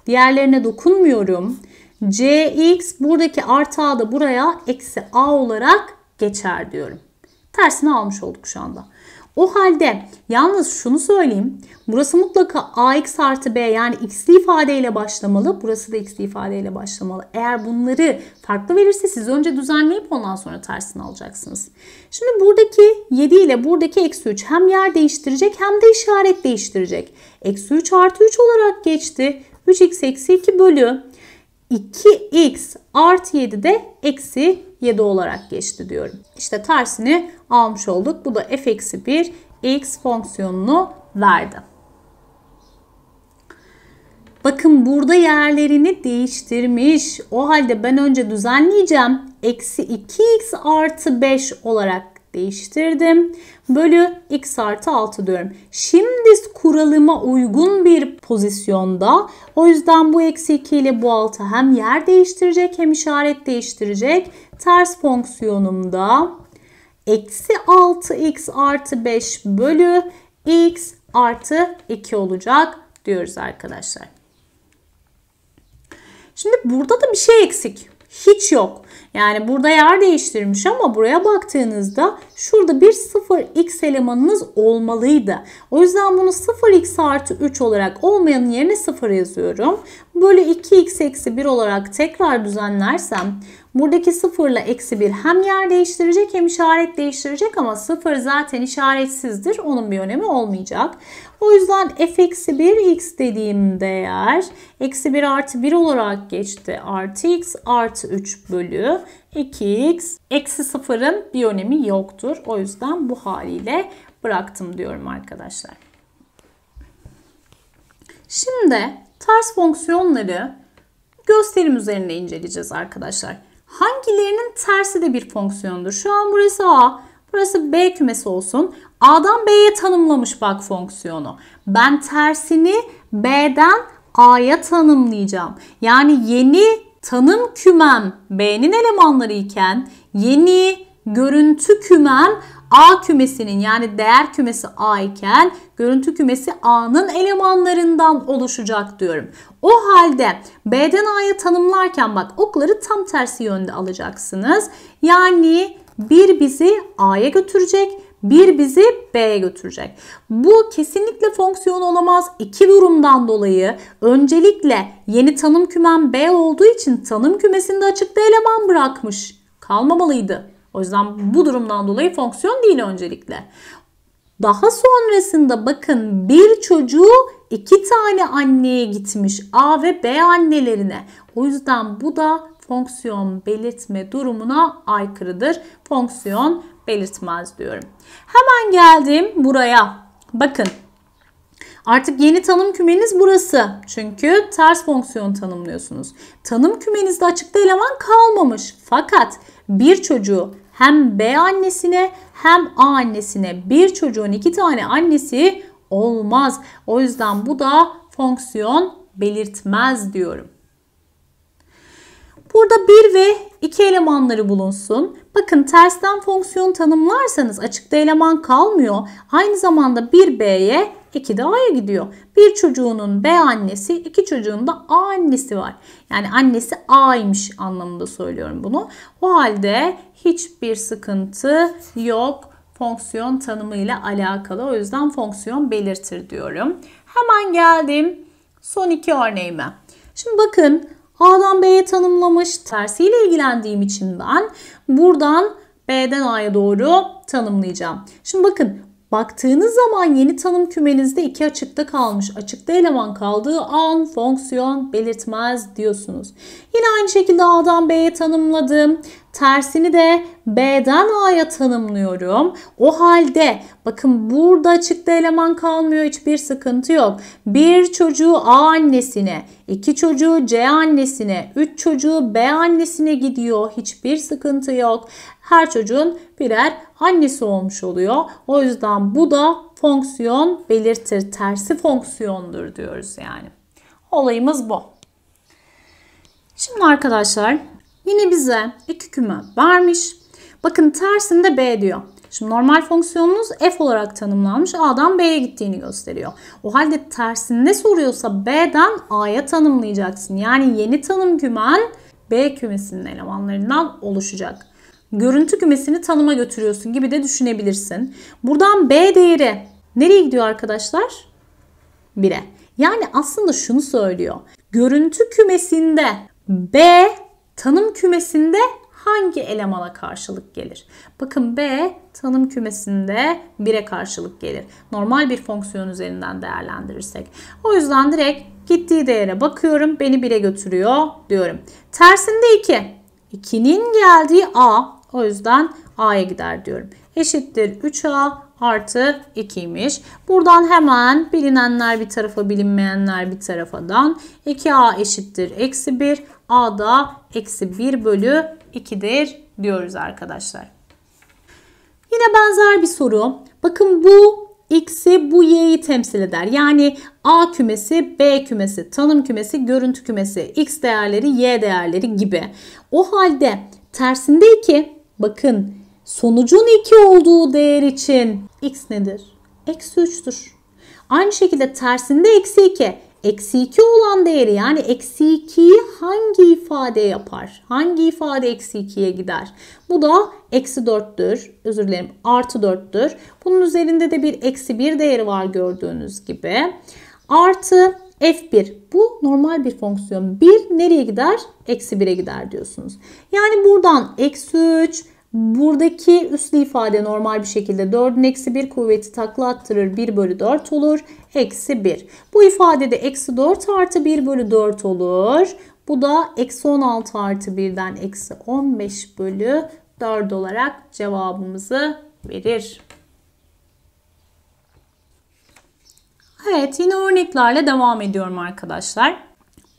Diğerlerine dokunmuyorum. cx buradaki artı a da buraya eksi a olarak geçer diyorum. Tersini almış olduk şu anda. O halde yalnız şunu söyleyeyim. Burası mutlaka ax artı b yani x'li ifadeyle başlamalı. Burası da x'li ifadeyle başlamalı. Eğer bunları farklı verirse siz önce düzenleyip ondan sonra tersini alacaksınız. Şimdi buradaki 7 ile buradaki eksi 3 hem yer değiştirecek hem de işaret değiştirecek. Eksi 3 artı 3 olarak geçti. 3x eksi 2 bölü 2x artı 7 de eksi 7 olarak geçti diyorum. İşte tersini almış olduk. Bu da f eksi 1 x fonksiyonunu verdi. Bakın burada yerlerini değiştirmiş. O halde ben önce düzenleyeceğim. Eksi 2x artı 5 olarak değiştirdim. Bölü x artı 6 diyorum. Şimdi kuralıma uygun bir pozisyonda. O yüzden bu eksi 2 ile bu 6 hem yer değiştirecek hem işaret değiştirecek ters fonksiyonumda eksi 6x artı 5 bölü x artı 2 olacak diyoruz arkadaşlar. Şimdi burada da bir şey eksik. Hiç yok. Yani burada yer değiştirmiş ama buraya baktığınızda şurada bir 0x elemanınız olmalıydı. O yüzden bunu 0x artı 3 olarak olmayanın yerine 0 yazıyorum. Böyle 2x eksi 1 olarak tekrar düzenlersem Buradaki 0 ile eksi 1 hem yer değiştirecek hem işaret değiştirecek ama 0 zaten işaretsizdir. Onun bir önemi olmayacak. O yüzden f eksi 1 x dediğim değer eksi 1 artı 1 olarak geçti. Artı x artı 3 bölü 2x eksi 0'ın bir önemi yoktur. O yüzden bu haliyle bıraktım diyorum arkadaşlar. Şimdi ters fonksiyonları gösterim üzerinde inceleyeceğiz arkadaşlar hangilerinin tersi de bir fonksiyondur. Şu an burası A, burası B kümesi olsun. A'dan B'ye tanımlamış bak fonksiyonu. Ben tersini B'den A'ya tanımlayacağım. Yani yeni tanım kümem B'nin elemanları iken yeni görüntü kümem A kümesinin yani değer kümesi A iken görüntü kümesi A'nın elemanlarından oluşacak diyorum. O halde B'den A'ya tanımlarken bak okları tam tersi yönde alacaksınız. Yani bir bizi A'ya götürecek, bir bizi B'ye götürecek. Bu kesinlikle fonksiyon olamaz. İki durumdan dolayı öncelikle yeni tanım kümem B olduğu için tanım kümesinde açıkta eleman bırakmış. Kalmamalıydı. O yüzden bu durumdan dolayı fonksiyon değil öncelikle. Daha sonrasında bakın bir çocuğu iki tane anneye gitmiş A ve B annelerine. O yüzden bu da fonksiyon belirtme durumuna aykırıdır. Fonksiyon belirtmez diyorum. Hemen geldim buraya. Bakın Artık yeni tanım kümeniz burası. Çünkü ters fonksiyon tanımlıyorsunuz. Tanım kümenizde açıkta eleman kalmamış. Fakat bir çocuğu hem B annesine hem A annesine bir çocuğun iki tane annesi olmaz. O yüzden bu da fonksiyon belirtmez diyorum. Burada 1 ve 2 elemanları bulunsun. Bakın tersten fonksiyon tanımlarsanız açıkta eleman kalmıyor. Aynı zamanda 1B'ye 2 de A'ya gidiyor. Bir çocuğunun B annesi, iki çocuğun da A annesi var. Yani annesi A'ymış anlamında söylüyorum bunu. O halde hiçbir sıkıntı yok fonksiyon tanımıyla alakalı. O yüzden fonksiyon belirtir diyorum. Hemen geldim son iki örneğime. Şimdi bakın A'dan B'ye tanımlamış tersiyle ilgilendiğim için ben buradan B'den A'ya doğru tanımlayacağım. Şimdi bakın baktığınız zaman yeni tanım kümenizde iki açıkta kalmış. Açıkta eleman kaldığı an fonksiyon belirtmez diyorsunuz. Yine aynı şekilde A'dan B'ye tanımladım. Tersini de B'den A'ya tanımlıyorum. O halde bakın burada açıkta eleman kalmıyor hiçbir sıkıntı yok. Bir çocuğu A annesine, iki çocuğu C annesine, üç çocuğu B annesine gidiyor. Hiçbir sıkıntı yok. Her çocuğun birer annesi olmuş oluyor. O yüzden bu da fonksiyon belirtir. Tersi fonksiyondur diyoruz yani. Olayımız bu. Şimdi arkadaşlar Yine bize iki küme vermiş. Bakın tersinde B diyor. Şimdi normal fonksiyonunuz f olarak tanımlanmış. A'dan B'ye gittiğini gösteriyor. O halde tersinde soruyorsa B'den A'ya tanımlayacaksın. Yani yeni tanım kümen B kümesinin elemanlarından oluşacak. Görüntü kümesini tanıma götürüyorsun gibi de düşünebilirsin. Buradan B değeri nereye gidiyor arkadaşlar? 1'e. Yani aslında şunu söylüyor. Görüntü kümesinde B tanım kümesinde hangi elemana karşılık gelir? Bakın B tanım kümesinde 1'e karşılık gelir. Normal bir fonksiyon üzerinden değerlendirirsek. O yüzden direkt gittiği değere bakıyorum. Beni 1'e götürüyor diyorum. Tersinde 2. 2'nin geldiği A. O yüzden A'ya gider diyorum. Eşittir 3A artı 2'ymiş. Buradan hemen bilinenler bir tarafa bilinmeyenler bir tarafadan 2A eşittir eksi 1 A da eksi 1 bölü 2'dir diyoruz arkadaşlar. Yine benzer bir soru. Bakın bu X'i bu Y'yi temsil eder. Yani A kümesi, B kümesi, tanım kümesi, görüntü kümesi, X değerleri, Y değerleri gibi. O halde tersinde 2. Bakın sonucun 2 olduğu değer için X nedir? Eksi 3'tür. Aynı şekilde tersinde eksi 2 eksi 2 olan değeri yani eksi 2'yi hangi ifade yapar? Hangi ifade eksi 2'ye gider? Bu da eksi 4'tür. Özür dilerim artı 4'tür. Bunun üzerinde de bir eksi 1 değeri var gördüğünüz gibi. Artı f1 bu normal bir fonksiyon. 1 nereye gider? Eksi 1'e gider diyorsunuz. Yani buradan eksi 3, Buradaki üslü ifade normal bir şekilde 4'ün eksi 1 kuvveti takla attırır 1 bölü 4 olur. Eksi 1. Bu ifadede eksi 4 artı 1 bölü 4 olur. Bu da eksi 16 artı 1'den eksi 15 bölü 4 olarak cevabımızı verir. Evet yine örneklerle devam ediyorum arkadaşlar.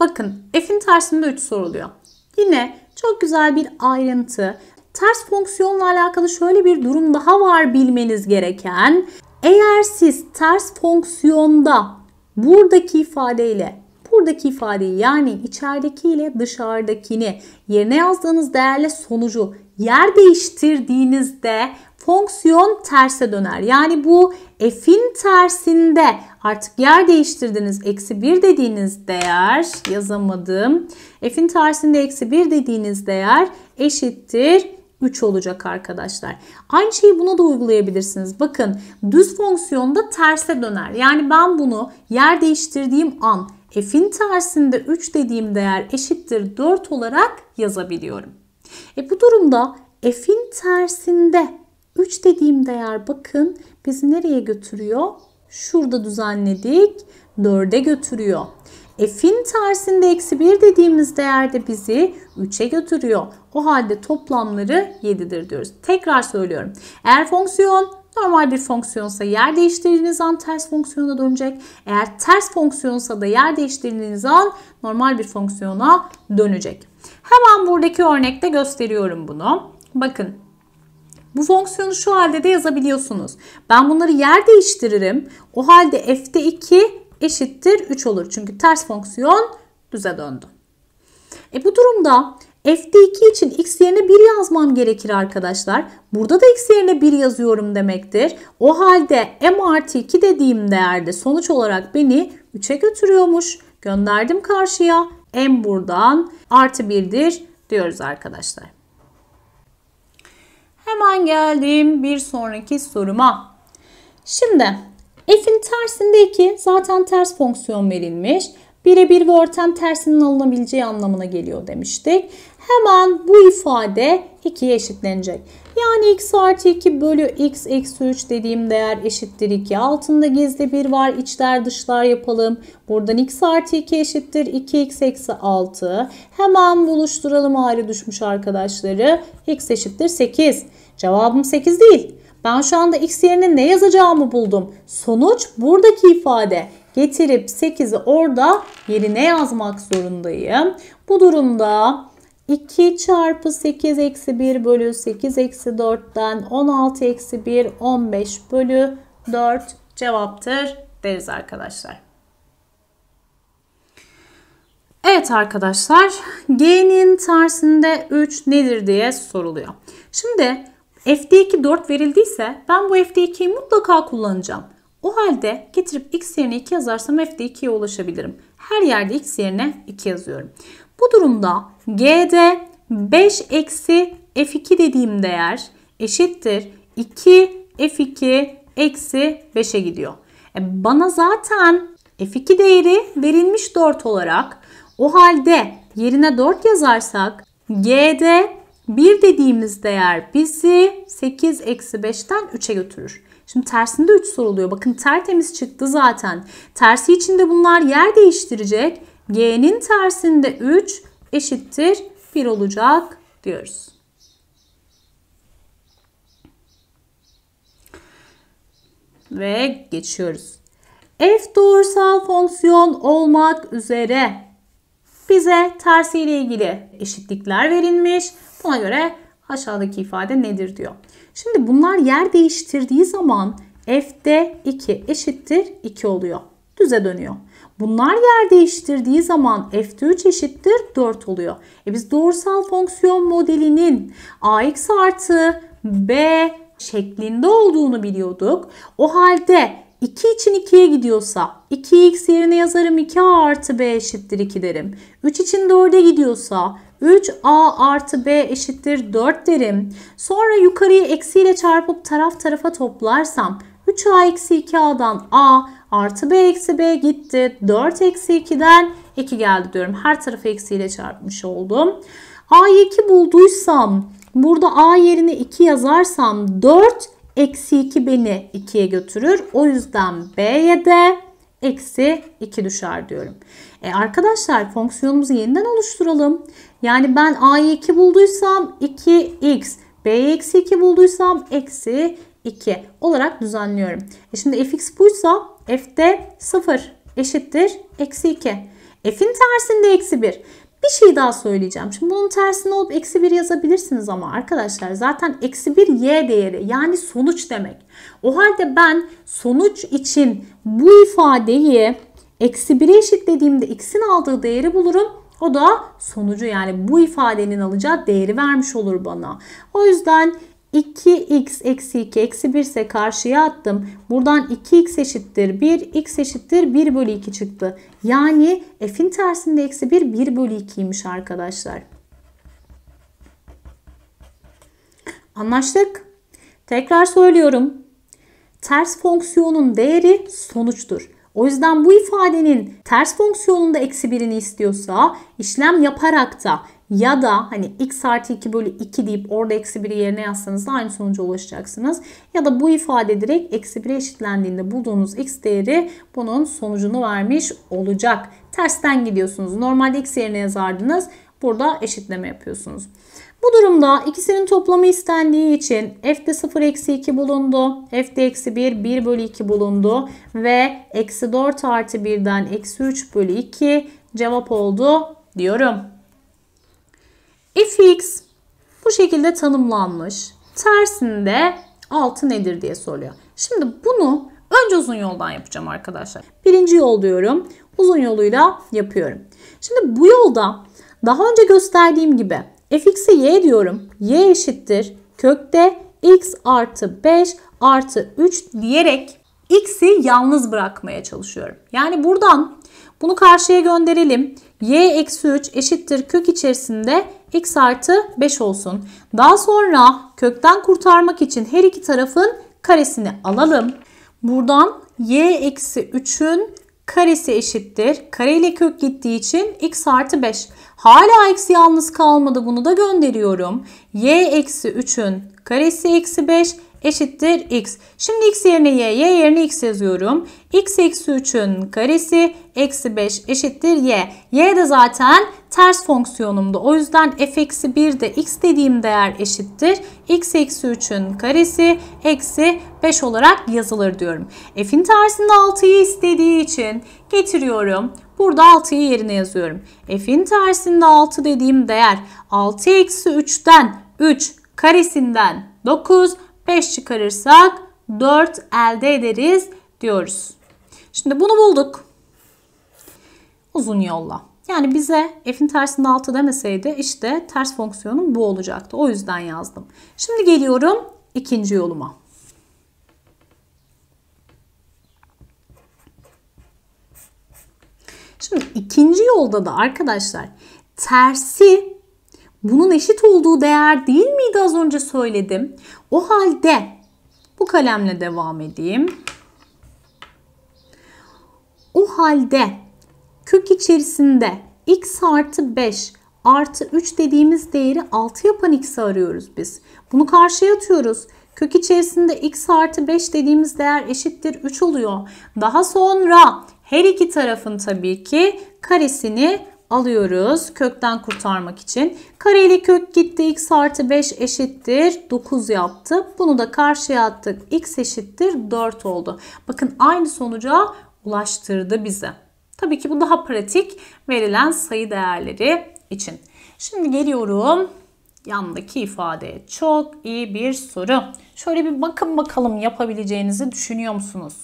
Bakın f'in tersinde 3 soruluyor. Yine çok güzel bir ayrıntı Ters fonksiyonla alakalı şöyle bir durum daha var bilmeniz gereken. Eğer siz ters fonksiyonda buradaki ifadeyle buradaki ifadeyi yani içerideki ile dışarıdakini yerine yazdığınız değerle sonucu yer değiştirdiğinizde fonksiyon terse döner. Yani bu f'in tersinde artık yer değiştirdiniz. Eksi 1 dediğiniz değer yazamadım. F'in tersinde eksi 1 dediğiniz değer eşittir 3 olacak arkadaşlar. Aynı şeyi buna da uygulayabilirsiniz. Bakın düz fonksiyonda terse döner. Yani ben bunu yer değiştirdiğim an f'in tersinde 3 dediğim değer eşittir 4 olarak yazabiliyorum. E bu durumda f'in tersinde 3 dediğim değer bakın bizi nereye götürüyor? Şurada düzenledik. 4'e götürüyor. E, f'in tersinde eksi 1 dediğimiz değerde bizi 3'e götürüyor. O halde toplamları 7'dir diyoruz. Tekrar söylüyorum. Eğer fonksiyon normal bir fonksiyonsa yer değiştirdiğiniz an ters fonksiyona dönecek. Eğer ters fonksiyonsa da yer değiştirdiğiniz an normal bir fonksiyona dönecek. Hemen buradaki örnekte gösteriyorum bunu. Bakın bu fonksiyonu şu halde de yazabiliyorsunuz. Ben bunları yer değiştiririm. O halde f'te 2 eşittir 3 olur. Çünkü ters fonksiyon düze döndü. E bu durumda f'de 2 için x yerine 1 yazmam gerekir arkadaşlar. Burada da x yerine 1 yazıyorum demektir. O halde m artı 2 dediğim değerde sonuç olarak beni 3'e götürüyormuş. Gönderdim karşıya. m buradan artı 1'dir diyoruz arkadaşlar. Hemen geldim bir sonraki soruma. Şimdi F'in tersindeki, zaten ters fonksiyon verilmiş. Birebir ve örtem tersinin alınabileceği anlamına geliyor demiştik. Hemen bu ifade 2'ye eşitlenecek. Yani x artı 2 bölü x eksi 3 dediğim değer eşittir 2. Altında gizli 1 var. İçler dışlar yapalım. Buradan x artı 2 eşittir 2x eksi 6. Hemen buluşturalım ayrı düşmüş arkadaşları. x eşittir 8. Cevabım 8 değil. Ben şu anda x yerine ne yazacağımı buldum. Sonuç buradaki ifade. Getirip 8'i orada yerine yazmak zorundayım. Bu durumda 2 çarpı 8 eksi 1 bölü 8 eksi 4'ten 16 eksi 1 15 bölü 4 cevaptır deriz arkadaşlar. Evet arkadaşlar G'nin tersinde 3 nedir diye soruluyor. Şimdi FD2 4 verildiyse ben bu FD2'yi mutlaka kullanacağım. O halde getirip x yerine 2 yazarsam FD2'ye ulaşabilirim. Her yerde x yerine 2 yazıyorum. Bu durumda G'de 5 eksi F2 dediğim değer eşittir 2 F2 eksi 5'e gidiyor. E bana zaten F2 değeri verilmiş 4 olarak o halde yerine 4 yazarsak G'de 1 dediğimiz değer bizi 8 eksi 5'ten 3'e götürür. Şimdi tersinde 3 soruluyor. Bakın tertemiz çıktı zaten. Tersi içinde bunlar yer değiştirecek. G'nin tersinde 3 eşittir 1 olacak diyoruz. Ve geçiyoruz. F doğrusal fonksiyon olmak üzere bize tersiyle ilgili eşitlikler verilmiş. Buna göre aşağıdaki ifade nedir diyor. Şimdi bunlar yer değiştirdiği zaman f'de 2 eşittir 2 oluyor. Düze dönüyor. Bunlar yer değiştirdiği zaman f'de 3 eşittir 4 oluyor. E biz doğrusal fonksiyon modelinin ax artı b şeklinde olduğunu biliyorduk. O halde 2 için 2'ye gidiyorsa 2x yerine yazarım 2 artı b eşittir 2 derim. 3 için 4'e gidiyorsa 3a artı b eşittir 4 derim. Sonra yukarıyı eksiyle çarpıp taraf tarafa toplarsam 3a eksi 2a'dan a artı b eksi b gitti. 4 eksi 2'den 2 geldi diyorum. Her tarafı eksiyle çarpmış oldum. a'yı 2 bulduysam burada a yerine 2 yazarsam 4 eksi 2 beni 2'ye götürür. O yüzden b'ye de eksi 2 düşer diyorum. E arkadaşlar fonksiyonumuzu yeniden oluşturalım. Yani ben A'yı 2 bulduysam 2x, B'yi eksi 2 bulduysam eksi 2 olarak düzenliyorum. E şimdi fx buysa f de 0 eşittir eksi 2. F'in tersinde eksi 1. Bir şey daha söyleyeceğim. Şimdi bunun tersine olup eksi 1 yazabilirsiniz ama arkadaşlar zaten eksi 1 y değeri yani sonuç demek. O halde ben sonuç için bu ifadeyi eksi 1'e eşitlediğimde x'in aldığı değeri bulurum o da sonucu yani bu ifadenin alacağı değeri vermiş olur bana. O yüzden 2x eksi 2 eksi 1 ise karşıya attım. Buradan 2x eşittir 1, x eşittir 1 bölü 2 çıktı. Yani f'in tersinde eksi 1 1 bölü 2'ymiş arkadaşlar. Anlaştık. Tekrar söylüyorum. Ters fonksiyonun değeri sonuçtur. O yüzden bu ifadenin ters fonksiyonunda eksi birini istiyorsa işlem yaparak da ya da hani x artı 2 bölü 2 deyip orada eksi 1'i yerine yazsanız da aynı sonuca ulaşacaksınız. Ya da bu ifade direkt eksi 1'e eşitlendiğinde bulduğunuz x değeri bunun sonucunu vermiş olacak. Tersten gidiyorsunuz. Normalde x yerine yazardınız. Burada eşitleme yapıyorsunuz. Bu durumda ikisinin toplamı istendiği için f'de 0 eksi 2 bulundu. F'de eksi 1 1 bölü 2 bulundu. Ve eksi 4 artı 1'den eksi 3 bölü 2 cevap oldu diyorum. fx bu şekilde tanımlanmış. Tersinde 6 nedir diye soruyor. Şimdi bunu önce uzun yoldan yapacağım arkadaşlar. Birinci yol diyorum. Uzun yoluyla yapıyorum. Şimdi bu yolda daha önce gösterdiğim gibi fx'e y diyorum. y eşittir kökte x artı 5 artı 3 diyerek x'i yalnız bırakmaya çalışıyorum. Yani buradan bunu karşıya gönderelim. y eksi 3 eşittir kök içerisinde x artı 5 olsun. Daha sonra kökten kurtarmak için her iki tarafın karesini alalım. Buradan y eksi 3'ün karesi eşittir. kareyle kök gittiği için x artı 5. Hala x yalnız kalmadı bunu da gönderiyorum. y eksi 3'ün karesi eksi 5 eşittir x. Şimdi x yerine y, y yerine x yazıyorum. x eksi 3'ün karesi eksi 5 eşittir y. y de zaten ters fonksiyonumda O yüzden f eksi 1 de x dediğim değer eşittir. x eksi 3'ün karesi eksi 5 olarak yazılır diyorum. F'in tersinde 6'yı istediği için getiriyorum. Burada 6'yı yerine yazıyorum. F'in tersinde 6 dediğim değer 6 eksi 3'ten 3 karesinden 9, 5 çıkarırsak 4 elde ederiz diyoruz. Şimdi bunu bulduk. Uzun yolla. Yani bize f'in tersinin 6 demeseydi işte ters fonksiyonum bu olacaktı. O yüzden yazdım. Şimdi geliyorum ikinci yoluma. Şimdi ikinci yolda da arkadaşlar tersi bunun eşit olduğu değer değil miydi az önce söyledim. O halde bu kalemle devam edeyim. O halde Kök içerisinde x artı 5 artı 3 dediğimiz değeri 6 yapan x'i arıyoruz biz. Bunu karşıya atıyoruz. Kök içerisinde x artı 5 dediğimiz değer eşittir 3 oluyor. Daha sonra her iki tarafın tabii ki karesini alıyoruz kökten kurtarmak için. Kareli kök gitti x artı 5 eşittir 9 yaptı. Bunu da karşıya attık x eşittir 4 oldu. Bakın aynı sonuca ulaştırdı bize. Tabii ki bu daha pratik verilen sayı değerleri için. Şimdi geliyorum yandaki ifadeye. Çok iyi bir soru. Şöyle bir bakın bakalım yapabileceğinizi düşünüyor musunuz?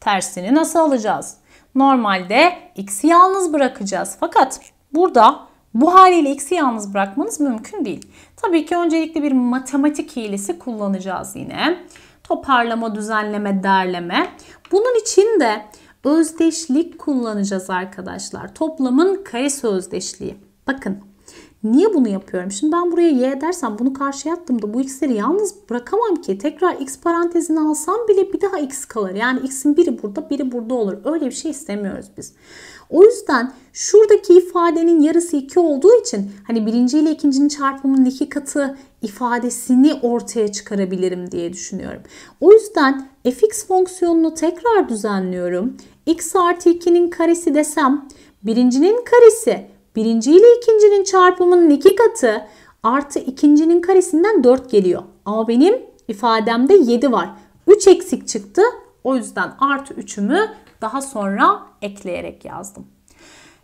Tersini nasıl alacağız? Normalde x'i yalnız bırakacağız. Fakat burada bu haliyle x'i yalnız bırakmanız mümkün değil. Tabii ki öncelikle bir matematik hilesi kullanacağız yine. Toparlama, düzenleme, derleme. Bunun için de özdeşlik kullanacağız arkadaşlar. Toplamın karesi özdeşliği. Bakın niye bunu yapıyorum? Şimdi ben buraya y dersem bunu karşıya attığımda bu x'leri yalnız bırakamam ki. Tekrar x parantezini alsam bile bir daha x kalır. Yani x'in biri burada biri burada olur. Öyle bir şey istemiyoruz biz. O yüzden şuradaki ifadenin yarısı 2 olduğu için hani birinci ile ikincinin çarpımının iki katı ifadesini ortaya çıkarabilirim diye düşünüyorum. O yüzden fx fonksiyonunu tekrar düzenliyorum x artı 2'nin karesi desem birincinin karesi birinci ikincinin çarpımının iki katı artı ikincinin karesinden 4 geliyor. Ama benim ifademde 7 var. 3 eksik çıktı. O yüzden artı 3'ümü daha sonra ekleyerek yazdım.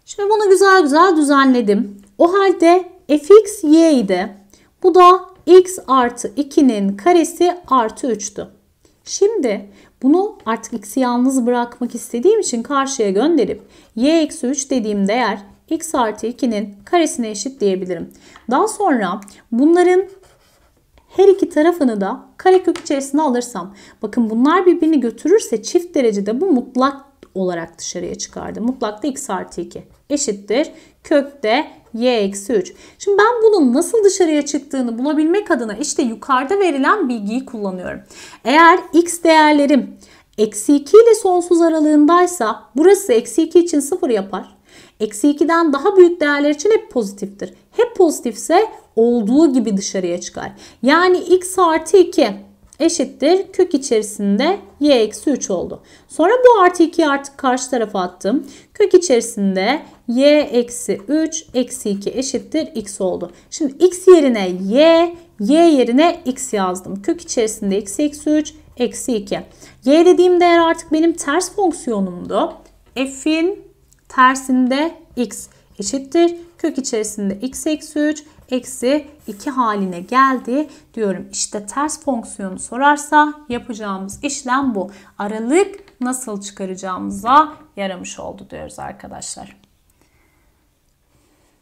Şimdi bunu güzel güzel düzenledim. O halde fx y idi. Bu da x artı 2'nin karesi artı 3'tü. Şimdi bunu artık x'i yalnız bırakmak istediğim için karşıya gönderip y eksi 3 dediğim değer x artı 2'nin karesine eşit diyebilirim. Daha sonra bunların her iki tarafını da karekök içerisine alırsam bakın bunlar birbirini götürürse çift derecede bu mutlak olarak dışarıya çıkardı. Mutlakta x artı 2 eşittir. Kökte y eksi 3. Şimdi ben bunun nasıl dışarıya çıktığını bulabilmek adına işte yukarıda verilen bilgiyi kullanıyorum. Eğer x değerlerim eksi 2 ile sonsuz aralığındaysa burası eksi 2 için 0 yapar. Eksi 2'den daha büyük değerler için hep pozitiftir. Hep pozitifse olduğu gibi dışarıya çıkar. Yani x artı 2 eşittir kök içerisinde y eksi 3 oldu. Sonra bu artı 2'yi artık karşı tarafa attım. Kök içerisinde y eksi 3 eksi 2 eşittir x oldu. Şimdi x yerine y, y yerine x yazdım. Kök içerisinde x eksi 3 eksi 2. Y dediğim değer artık benim ters fonksiyonumdu. F'in tersinde x eşittir. Kök içerisinde x eksi 3 eksi 2 haline geldi diyorum. İşte ters fonksiyonu sorarsa yapacağımız işlem bu. Aralık nasıl çıkaracağımıza yaramış oldu diyoruz arkadaşlar.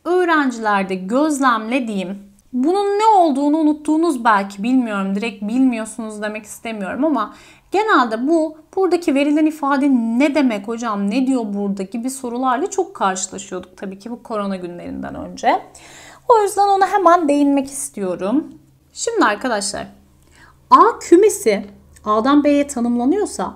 Öğrencilerde gözlemlediğim bunun ne olduğunu unuttuğunuz belki bilmiyorum. Direkt bilmiyorsunuz demek istemiyorum ama genelde bu buradaki verilen ifade ne demek hocam ne diyor burada gibi sorularla çok karşılaşıyorduk tabii ki bu korona günlerinden önce. O yüzden ona hemen değinmek istiyorum. Şimdi arkadaşlar A kümesi A'dan B'ye tanımlanıyorsa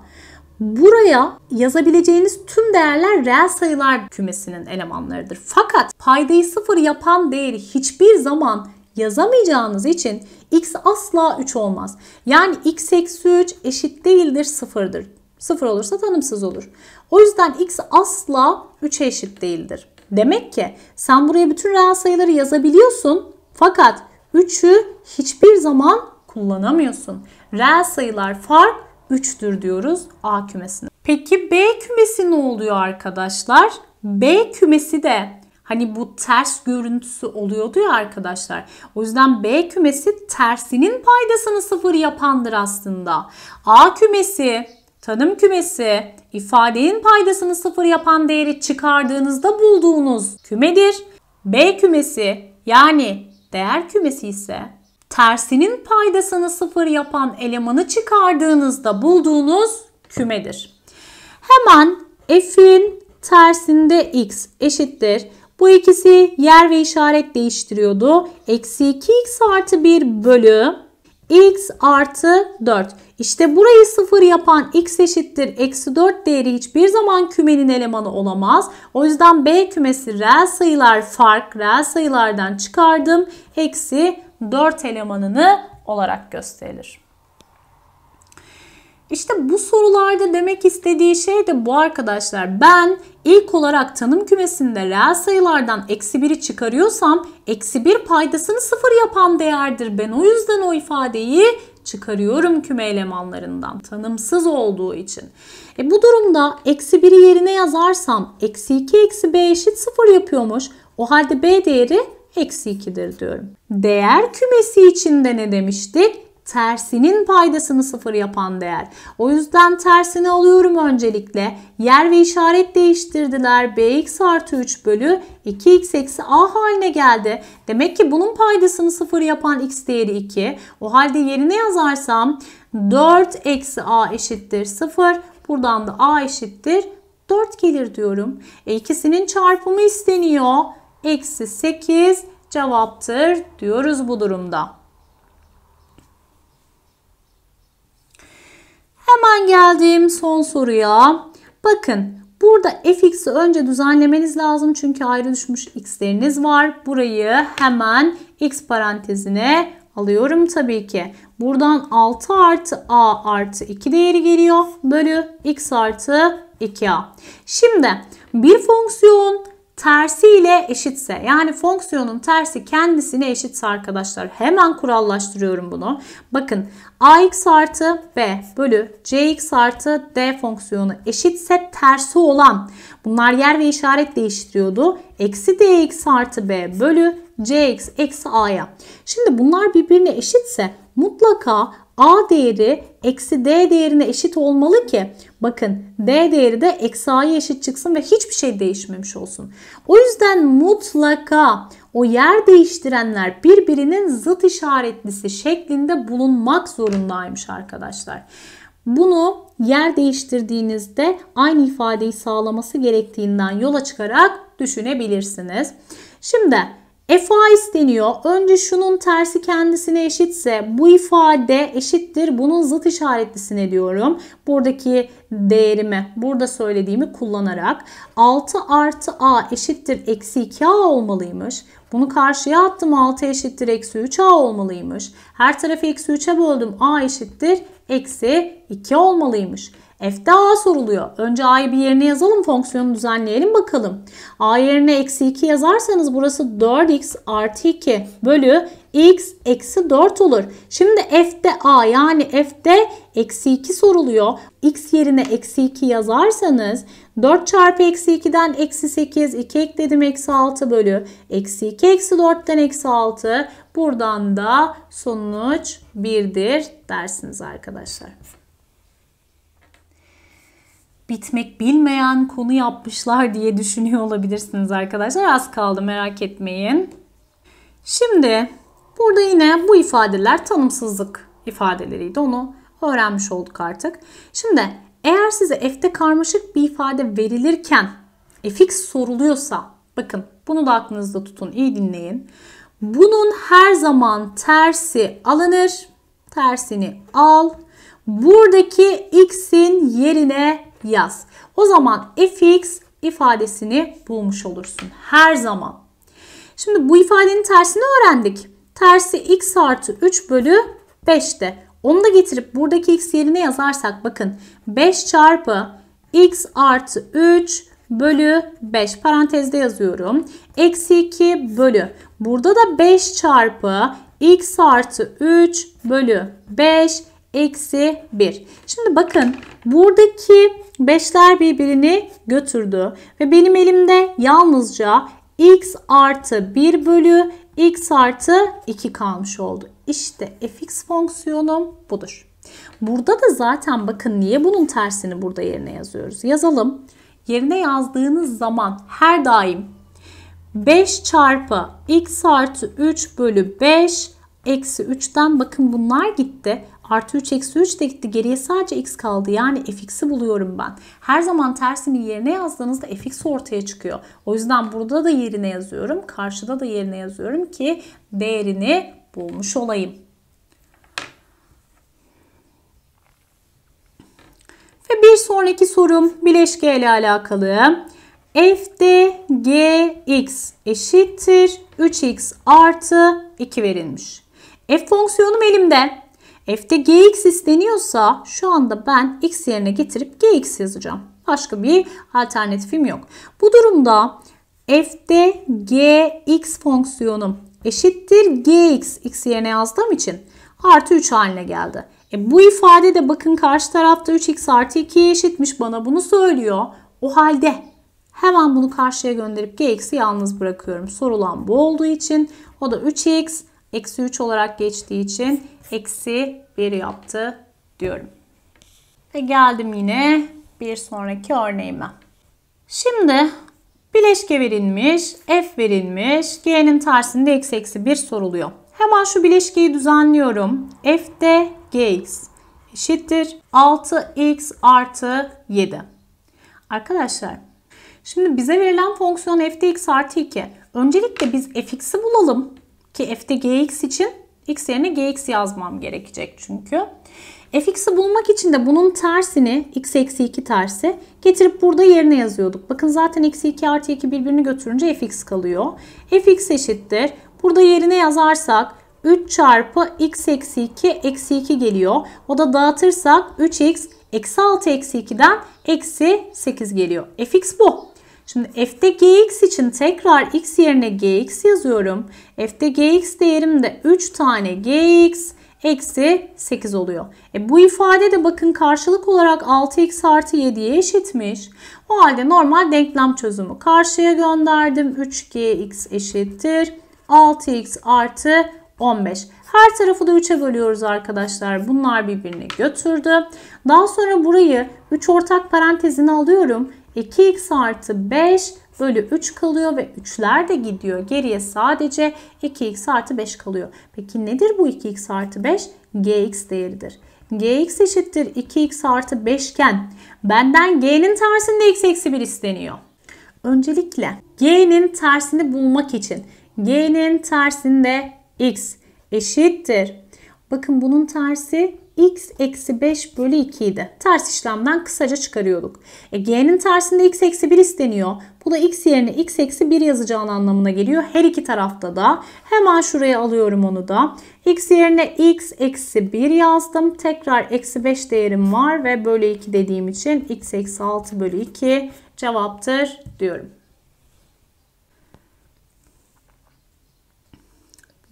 Buraya yazabileceğiniz tüm değerler reel sayılar kümesinin elemanlarıdır. Fakat paydayı sıfır yapan değeri hiçbir zaman yazamayacağınız için x asla 3 olmaz. Yani x eksi 3 eşit değildir sıfırdır, sıfır olursa tanımsız olur. O yüzden x asla 3'e eşit değildir. Demek ki sen buraya bütün reel sayıları yazabiliyorsun fakat 3'ü hiçbir zaman kullanamıyorsun. Reel sayılar fark 3'tür diyoruz A kümesine. Peki B kümesi ne oluyor arkadaşlar? B kümesi de hani bu ters görüntüsü oluyordu ya arkadaşlar. O yüzden B kümesi tersinin paydasını sıfır yapandır aslında. A kümesi, tanım kümesi ifadenin paydasını sıfır yapan değeri çıkardığınızda bulduğunuz kümedir. B kümesi yani değer kümesi ise tersinin paydasını sıfır yapan elemanı çıkardığınızda bulduğunuz kümedir. Hemen f'in tersinde x eşittir. Bu ikisi yer ve işaret değiştiriyordu. Eksi 2x artı 1 bölü x artı 4. İşte burayı sıfır yapan x eşittir eksi 4 değeri hiçbir zaman kümenin elemanı olamaz. O yüzden B kümesi reel sayılar fark reel sayılardan çıkardım. Eksi dört elemanını olarak gösterilir. İşte bu sorularda demek istediği şey de bu arkadaşlar. Ben ilk olarak tanım kümesinde reel sayılardan eksi biri çıkarıyorsam eksi bir paydasını sıfır yapan değerdir. Ben o yüzden o ifadeyi çıkarıyorum küme elemanlarından tanımsız olduğu için. E bu durumda eksi biri yerine yazarsam eksi 2 eksi b eşit sıfır yapıyormuş. O halde b değeri eksi 2'dir diyorum. Değer kümesi içinde ne demiştik? tersinin paydasını sıfır yapan değer. O yüzden tersini alıyorum öncelikle. Yer ve işaret değiştirdiler. bx artı 3 bölü 2x eksi a haline geldi. Demek ki bunun paydasını sıfır yapan x değeri 2. O halde yerine yazarsam 4 eksi a eşittir 0. Buradan da a eşittir 4 gelir diyorum. E, ikisinin çarpımı isteniyor eksi 8 cevaptır diyoruz bu durumda. Hemen geldim son soruya. Bakın burada fx'i önce düzenlemeniz lazım çünkü ayrı düşmüş x'leriniz var. Burayı hemen x parantezine alıyorum tabii ki. Buradan 6 artı a artı 2 değeri geliyor. Bölü x artı 2a. Şimdi bir fonksiyon tersiyle eşitse yani fonksiyonun tersi kendisine eşitse arkadaşlar hemen kurallaştırıyorum bunu. Bakın ax artı b bölü cx artı d fonksiyonu eşitse tersi olan bunlar yer ve işaret değiştiriyordu. Eksi dx artı b bölü cx eksi a'ya. Şimdi bunlar birbirine eşitse mutlaka A değeri eksi D değerine eşit olmalı ki bakın D değeri de eksi A'ya eşit çıksın ve hiçbir şey değişmemiş olsun. O yüzden mutlaka o yer değiştirenler birbirinin zıt işaretlisi şeklinde bulunmak zorundaymış arkadaşlar. Bunu yer değiştirdiğinizde aynı ifadeyi sağlaması gerektiğinden yola çıkarak düşünebilirsiniz. Şimdi FA isteniyor. Önce şunun tersi kendisine eşitse bu ifade eşittir. Bunun zıt işaretlisine diyorum. Buradaki değerimi burada söylediğimi kullanarak 6 artı A eşittir eksi 2A olmalıymış. Bunu karşıya attım 6 eşittir eksi 3a olmalıymış. Her tarafı eksi 3'e böldüm a eşittir eksi 2 olmalıymış. F'de a soruluyor. Önce a'yı bir yerine yazalım fonksiyonu düzenleyelim bakalım. a yerine eksi 2 yazarsanız burası 4x artı 2 bölü x eksi 4 olur. Şimdi f'de a yani f'de eksi 2 soruluyor. x yerine eksi 2 yazarsanız 4 çarpı eksi 2'den eksi 8. 2 ekledim eksi 6 bölü. Eksi 2 eksi 4'ten eksi 6. Buradan da sonuç 1'dir dersiniz arkadaşlar. Bitmek bilmeyen konu yapmışlar diye düşünüyor olabilirsiniz arkadaşlar. Az kaldı merak etmeyin. Şimdi burada yine bu ifadeler tanımsızlık ifadeleriydi. Onu öğrenmiş olduk artık. Şimdi eğer size f'te karmaşık bir ifade verilirken fx soruluyorsa bakın bunu da aklınızda tutun iyi dinleyin. Bunun her zaman tersi alınır. Tersini al. Buradaki x'in yerine yaz. O zaman fx ifadesini bulmuş olursun her zaman. Şimdi bu ifadenin tersini öğrendik. Tersi x artı 3 bölü 5'te. Onu da getirip buradaki x yerine yazarsak bakın 5 çarpı x artı 3 bölü 5 parantezde yazıyorum. Eksi 2 bölü. Burada da 5 çarpı x artı 3 bölü 5 eksi 1. Şimdi bakın buradaki 5'ler birbirini götürdü. Ve benim elimde yalnızca x artı 1 bölü x artı 2 kalmış oldu. İşte fx fonksiyonum budur. Burada da zaten bakın niye bunun tersini burada yerine yazıyoruz. Yazalım. Yerine yazdığınız zaman her daim 5 çarpı x artı 3 bölü 5 eksi 3'ten bakın bunlar gitti. Artı 3 eksi 3 de gitti. Geriye sadece x kaldı. Yani fx'i buluyorum ben. Her zaman tersini yerine yazdığınızda fx ortaya çıkıyor. O yüzden burada da yerine yazıyorum. Karşıda da yerine yazıyorum ki değerini bulmuş olayım. Ve bir sonraki sorum bileşke ile alakalı. FDGX eşittir 3x artı 2 verilmiş. F fonksiyonum elimde. F'de gx isteniyorsa şu anda ben x yerine getirip gx yazacağım. Başka bir alternatifim yok. Bu durumda f'de gx fonksiyonum eşittir gx x yerine yazdığım için artı 3 haline geldi. E bu ifade de bakın karşı tarafta 3x artı 2'ye eşitmiş bana bunu söylüyor. O halde hemen bunu karşıya gönderip gx'i yalnız bırakıyorum. Sorulan bu olduğu için o da 3x eksi 3 olarak geçtiği için eksi 1 yaptı diyorum. Ve geldim yine bir sonraki örneğime. Şimdi Bileşke verilmiş, f verilmiş, g'nin tersinde x eksi 1 soruluyor. Hemen şu bileşkeyi düzenliyorum. f'de de gx eşittir 6x artı 7. Arkadaşlar şimdi bize verilen fonksiyon f'de x artı 2. Öncelikle biz fx'i bulalım ki f'de de gx için x yerine gx yazmam gerekecek çünkü fx'i bulmak için de bunun tersini x eksi 2 tersi getirip burada yerine yazıyorduk. Bakın zaten eksi 2 artı 2 birbirini götürünce fx kalıyor. fx eşittir. Burada yerine yazarsak 3 çarpı x eksi 2 eksi 2 geliyor. O da dağıtırsak 3x eksi 6 eksi 2'den eksi 8 geliyor. fx bu. Şimdi f'de gx için tekrar x yerine gx yazıyorum. f'de gx değerim de 3 tane gx eksi 8 oluyor. E bu ifade de bakın karşılık olarak 6x artı 7'ye eşitmiş. O halde normal denklem çözümü karşıya gönderdim. 3gx eşittir. 6x artı 15. Her tarafı da 3'e bölüyoruz arkadaşlar. Bunlar birbirini götürdü. Daha sonra burayı 3 ortak parantezine alıyorum. 2x artı 5 Böyle 3 kalıyor ve 3'ler de gidiyor. Geriye sadece 2x artı 5 kalıyor. Peki nedir bu 2x artı 5? gx değeridir. gx eşittir 2x artı 5 iken benden g'nin tersinde x eksi 1 isteniyor. Öncelikle g'nin tersini bulmak için g'nin tersinde x eşittir. Bakın bunun tersi x eksi 5 bölü 2 idi. Ters işlemden kısaca çıkarıyorduk. E, g'nin tersinde x eksi 1 isteniyor. Bu da x yerine x eksi 1 yazacağın anlamına geliyor. Her iki tarafta da hemen şuraya alıyorum onu da. x yerine x eksi 1 yazdım. Tekrar eksi 5 değerim var ve bölü 2 dediğim için x eksi 6 bölü 2 cevaptır diyorum.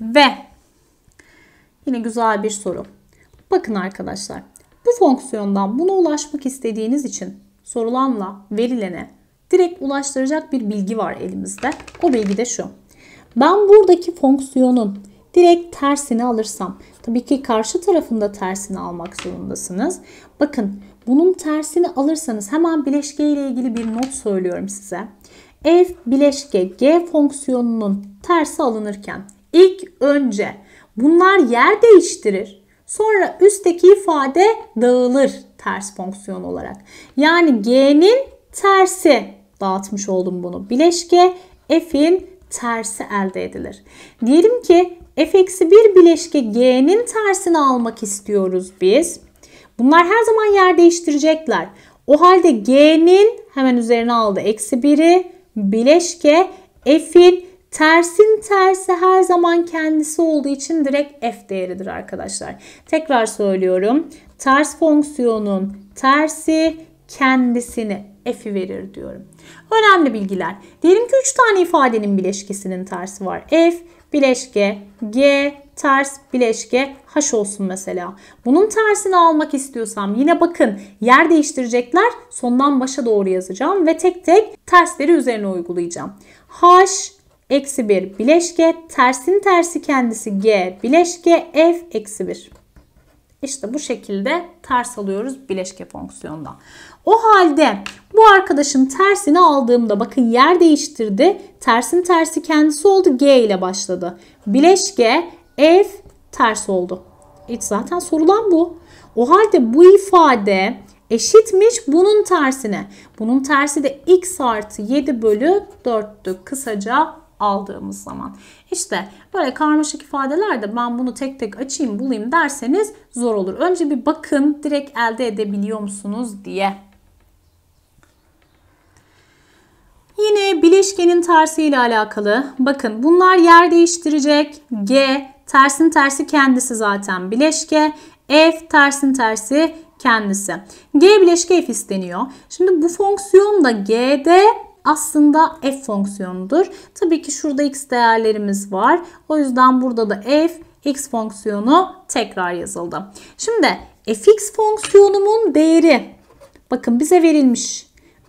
Ve yine güzel bir soru. Bakın arkadaşlar bu fonksiyondan buna ulaşmak istediğiniz için sorulanla verilene direkt ulaştıracak bir bilgi var elimizde. O bilgi de şu. Ben buradaki fonksiyonun direkt tersini alırsam tabii ki karşı tarafında tersini almak zorundasınız. Bakın bunun tersini alırsanız hemen bileşke ile ilgili bir not söylüyorum size. F bileşke G fonksiyonunun tersi alınırken ilk önce bunlar yer değiştirir. Sonra üstteki ifade dağılır ters fonksiyon olarak. Yani g'nin tersi dağıtmış oldum bunu. Bileşke f'in tersi elde edilir. Diyelim ki f-1 bileşke g'nin tersini almak istiyoruz biz. Bunlar her zaman yer değiştirecekler. O halde g'nin hemen üzerine aldı eksi 1'i bileşke f'in Tersin tersi her zaman kendisi olduğu için direkt f değeridir arkadaşlar. Tekrar söylüyorum. Ters fonksiyonun tersi kendisini f'i verir diyorum. Önemli bilgiler. Diyelim ki 3 tane ifadenin bileşkesinin tersi var. F, bileşke, G, ters, bileşke, H olsun mesela. Bunun tersini almak istiyorsam yine bakın yer değiştirecekler. Sondan başa doğru yazacağım ve tek tek tersleri üzerine uygulayacağım. H, eksi 1 bileşke tersin tersi kendisi G bileşke F eksi 1. İşte bu şekilde ters alıyoruz bileşke fonksiyonda. O halde bu arkadaşın tersini aldığımda bakın yer değiştirdi. Tersin tersi kendisi oldu. G ile başladı. Bileşke F ters oldu. E zaten sorulan bu. O halde bu ifade eşitmiş bunun tersine. Bunun tersi de x artı 7 bölü 4'tü. Kısaca aldığımız zaman. İşte böyle karmaşık ifadelerde ben bunu tek tek açayım bulayım derseniz zor olur. Önce bir bakın direkt elde edebiliyor musunuz diye. Yine bileşkenin tersiyle alakalı. Bakın bunlar yer değiştirecek. G tersin tersi kendisi zaten bileşke. F tersin tersi kendisi. G bileşke F isteniyor. Şimdi bu fonksiyon da G'de aslında f fonksiyonudur. Tabii ki şurada x değerlerimiz var. O yüzden burada da f x fonksiyonu tekrar yazıldı. Şimdi fx fonksiyonumun değeri bakın bize verilmiş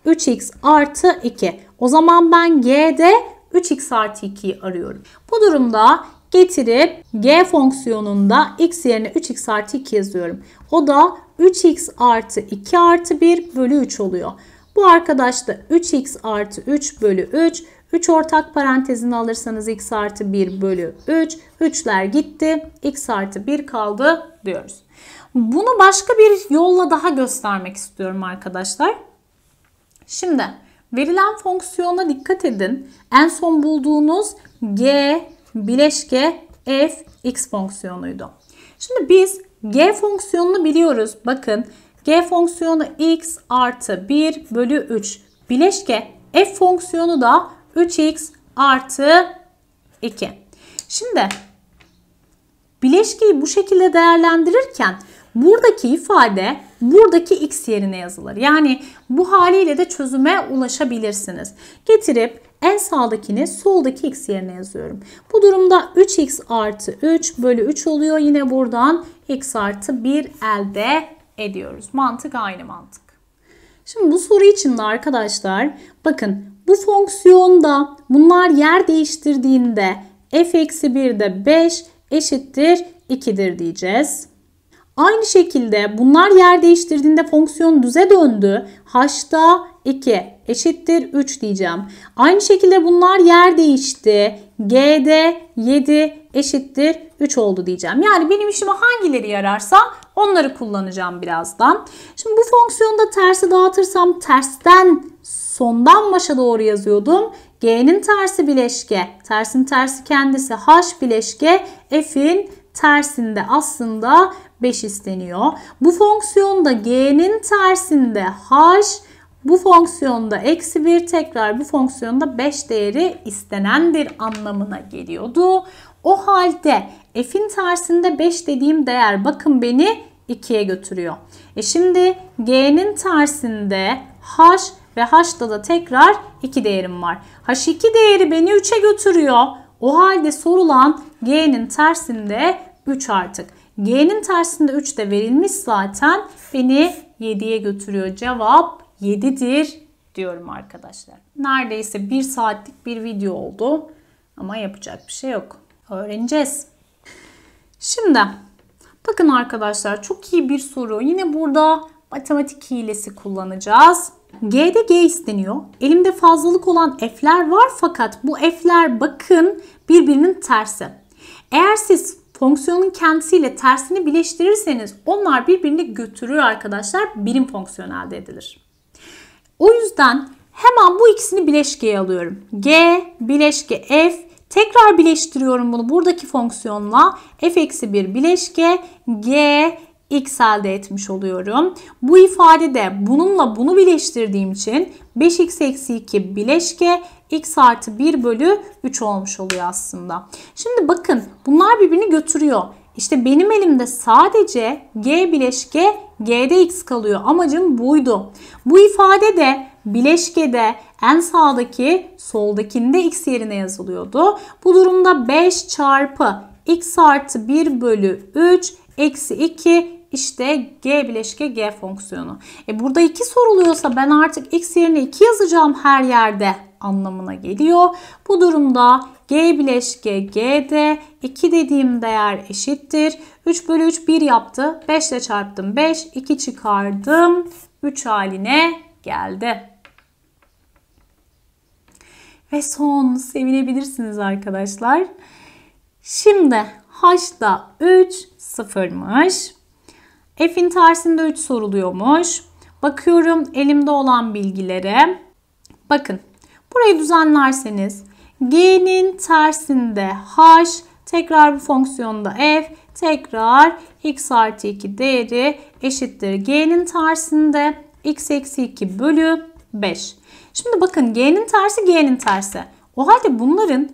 3x artı 2. O zaman ben g'de 3x artı 2'yi arıyorum. Bu durumda getirip g fonksiyonunda x yerine 3x artı 2 yazıyorum. O da 3x artı 2 artı 1 bölü 3 oluyor. Bu arkadaş da 3x artı 3 bölü 3. 3 ortak parantezini alırsanız x artı 1 bölü 3. 3'ler gitti. x artı 1 kaldı diyoruz. Bunu başka bir yolla daha göstermek istiyorum arkadaşlar. Şimdi verilen fonksiyona dikkat edin. En son bulduğunuz g bileşke f x fonksiyonuydu. Şimdi biz g fonksiyonunu biliyoruz. Bakın G fonksiyonu x artı 1 bölü 3. Bileşke f fonksiyonu da 3x artı 2. Şimdi bileşkeyi bu şekilde değerlendirirken buradaki ifade buradaki x yerine yazılır. Yani bu haliyle de çözüme ulaşabilirsiniz. Getirip en sağdakini soldaki x yerine yazıyorum. Bu durumda 3x artı 3 bölü 3 oluyor. Yine buradan x artı 1 elde ediyoruz. Mantık aynı mantık. Şimdi bu soru için de arkadaşlar bakın bu fonksiyonda bunlar yer değiştirdiğinde f eksi 1 de 5 eşittir 2'dir diyeceğiz. Aynı şekilde bunlar yer değiştirdiğinde fonksiyon düze döndü. H'da 2 eşittir 3 diyeceğim. Aynı şekilde bunlar yer değişti. G'de 7 eşittir 3 oldu diyeceğim. Yani benim işime hangileri yararsa Onları kullanacağım birazdan. Şimdi bu fonksiyonda tersi dağıtırsam tersten sondan başa doğru yazıyordum. G'nin tersi bileşke, tersin tersi kendisi H bileşke, F'in tersinde aslında 5 isteniyor. Bu fonksiyonda G'nin tersinde H bu fonksiyonda eksi 1 tekrar bu fonksiyonda 5 değeri istenen bir anlamına geliyordu. O halde f'in tersinde 5 dediğim değer bakın beni 2'ye götürüyor. E şimdi g'nin tersinde h ve h'da da tekrar 2 değerim var. h2 değeri beni 3'e götürüyor. O halde sorulan g'nin tersinde 3 artık. G'nin tersinde 3 de verilmiş zaten beni 7'ye götürüyor. Cevap 7'dir diyorum arkadaşlar. Neredeyse 1 saatlik bir video oldu. Ama yapacak bir şey yok. Öğreneceğiz. Şimdi bakın arkadaşlar çok iyi bir soru. Yine burada matematik hilesi kullanacağız. G'de G isteniyor. Elimde fazlalık olan F'ler var fakat bu F'ler bakın birbirinin tersi. Eğer siz fonksiyonun kendisiyle tersini birleştirirseniz onlar birbirini götürür arkadaşlar. Birim fonksiyon elde edilir. O yüzden hemen bu ikisini bileşkeye alıyorum. G bileşke F tekrar birleştiriyorum bunu buradaki fonksiyonla. F eksi bir bileşke G x elde etmiş oluyorum. Bu ifade de bununla bunu birleştirdiğim için 5x eksi 2 bileşke x artı 1 bölü 3 olmuş oluyor aslında. Şimdi bakın bunlar birbirini götürüyor. İşte benim elimde sadece G bileşke G'de X kalıyor. Amacım buydu. Bu ifade de bileşkede en sağdaki soldakinde X yerine yazılıyordu. Bu durumda 5 çarpı X artı 1 bölü 3 eksi 2 işte G bileşke G fonksiyonu. E burada 2 soruluyorsa ben artık X yerine 2 yazacağım her yerde anlamına geliyor. Bu durumda G bileşke G'de 2 dediğim değer eşittir. 3 bölü 3 1 yaptı. 5 ile çarptım 5. 2 çıkardım. 3 haline geldi. Ve son sevinebilirsiniz arkadaşlar. Şimdi H'da 3 sıfırmış. F'in tersinde 3 soruluyormuş. Bakıyorum elimde olan bilgilere. Bakın burayı düzenlerseniz G'nin tersinde h, tekrar bu fonksiyonda f, tekrar x artı 2 değeri eşittir. G'nin tersinde x eksi 2 bölü 5. Şimdi bakın G'nin tersi G'nin tersi. O halde bunların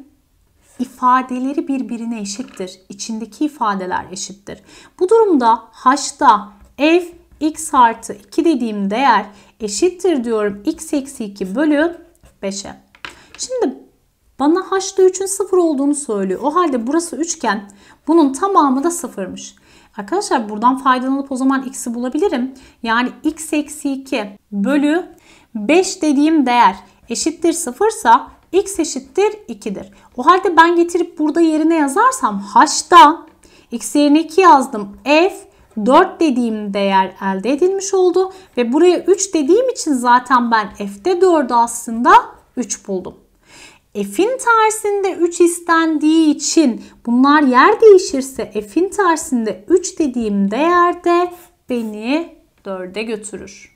ifadeleri birbirine eşittir. İçindeki ifadeler eşittir. Bu durumda h'da f x artı 2 dediğim değer eşittir diyorum x eksi 2 bölü 5'e. Şimdi bana h'da 3'ün 0 olduğunu söylüyor. O halde burası üçgen. Bunun tamamı da 0'mış. Arkadaşlar buradan faydalanıp o zaman x'i bulabilirim. Yani x eksi 2 bölü 5 dediğim değer eşittir 0 sa x eşittir 2'dir. O halde ben getirip burada yerine yazarsam h'da x yerine 2 yazdım. f 4 dediğim değer elde edilmiş oldu. Ve buraya 3 dediğim için zaten ben f'de 4'ü aslında 3 buldum. F'in tersinde 3 istendiği için bunlar yer değişirse F'in tersinde 3 dediğim değerde beni 4'e götürür.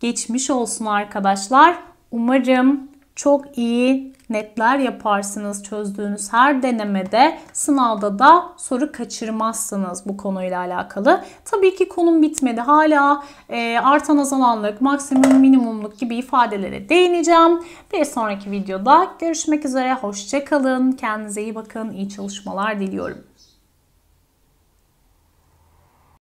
Geçmiş olsun arkadaşlar. Umarım çok iyi netler yaparsınız çözdüğünüz her denemede. Sınavda da soru kaçırmazsınız bu konuyla alakalı. Tabii ki konum bitmedi. Hala e, artan azalanlık, maksimum minimumluk gibi ifadelere değineceğim. Bir sonraki videoda görüşmek üzere. Hoşçakalın. Kendinize iyi bakın. İyi çalışmalar diliyorum.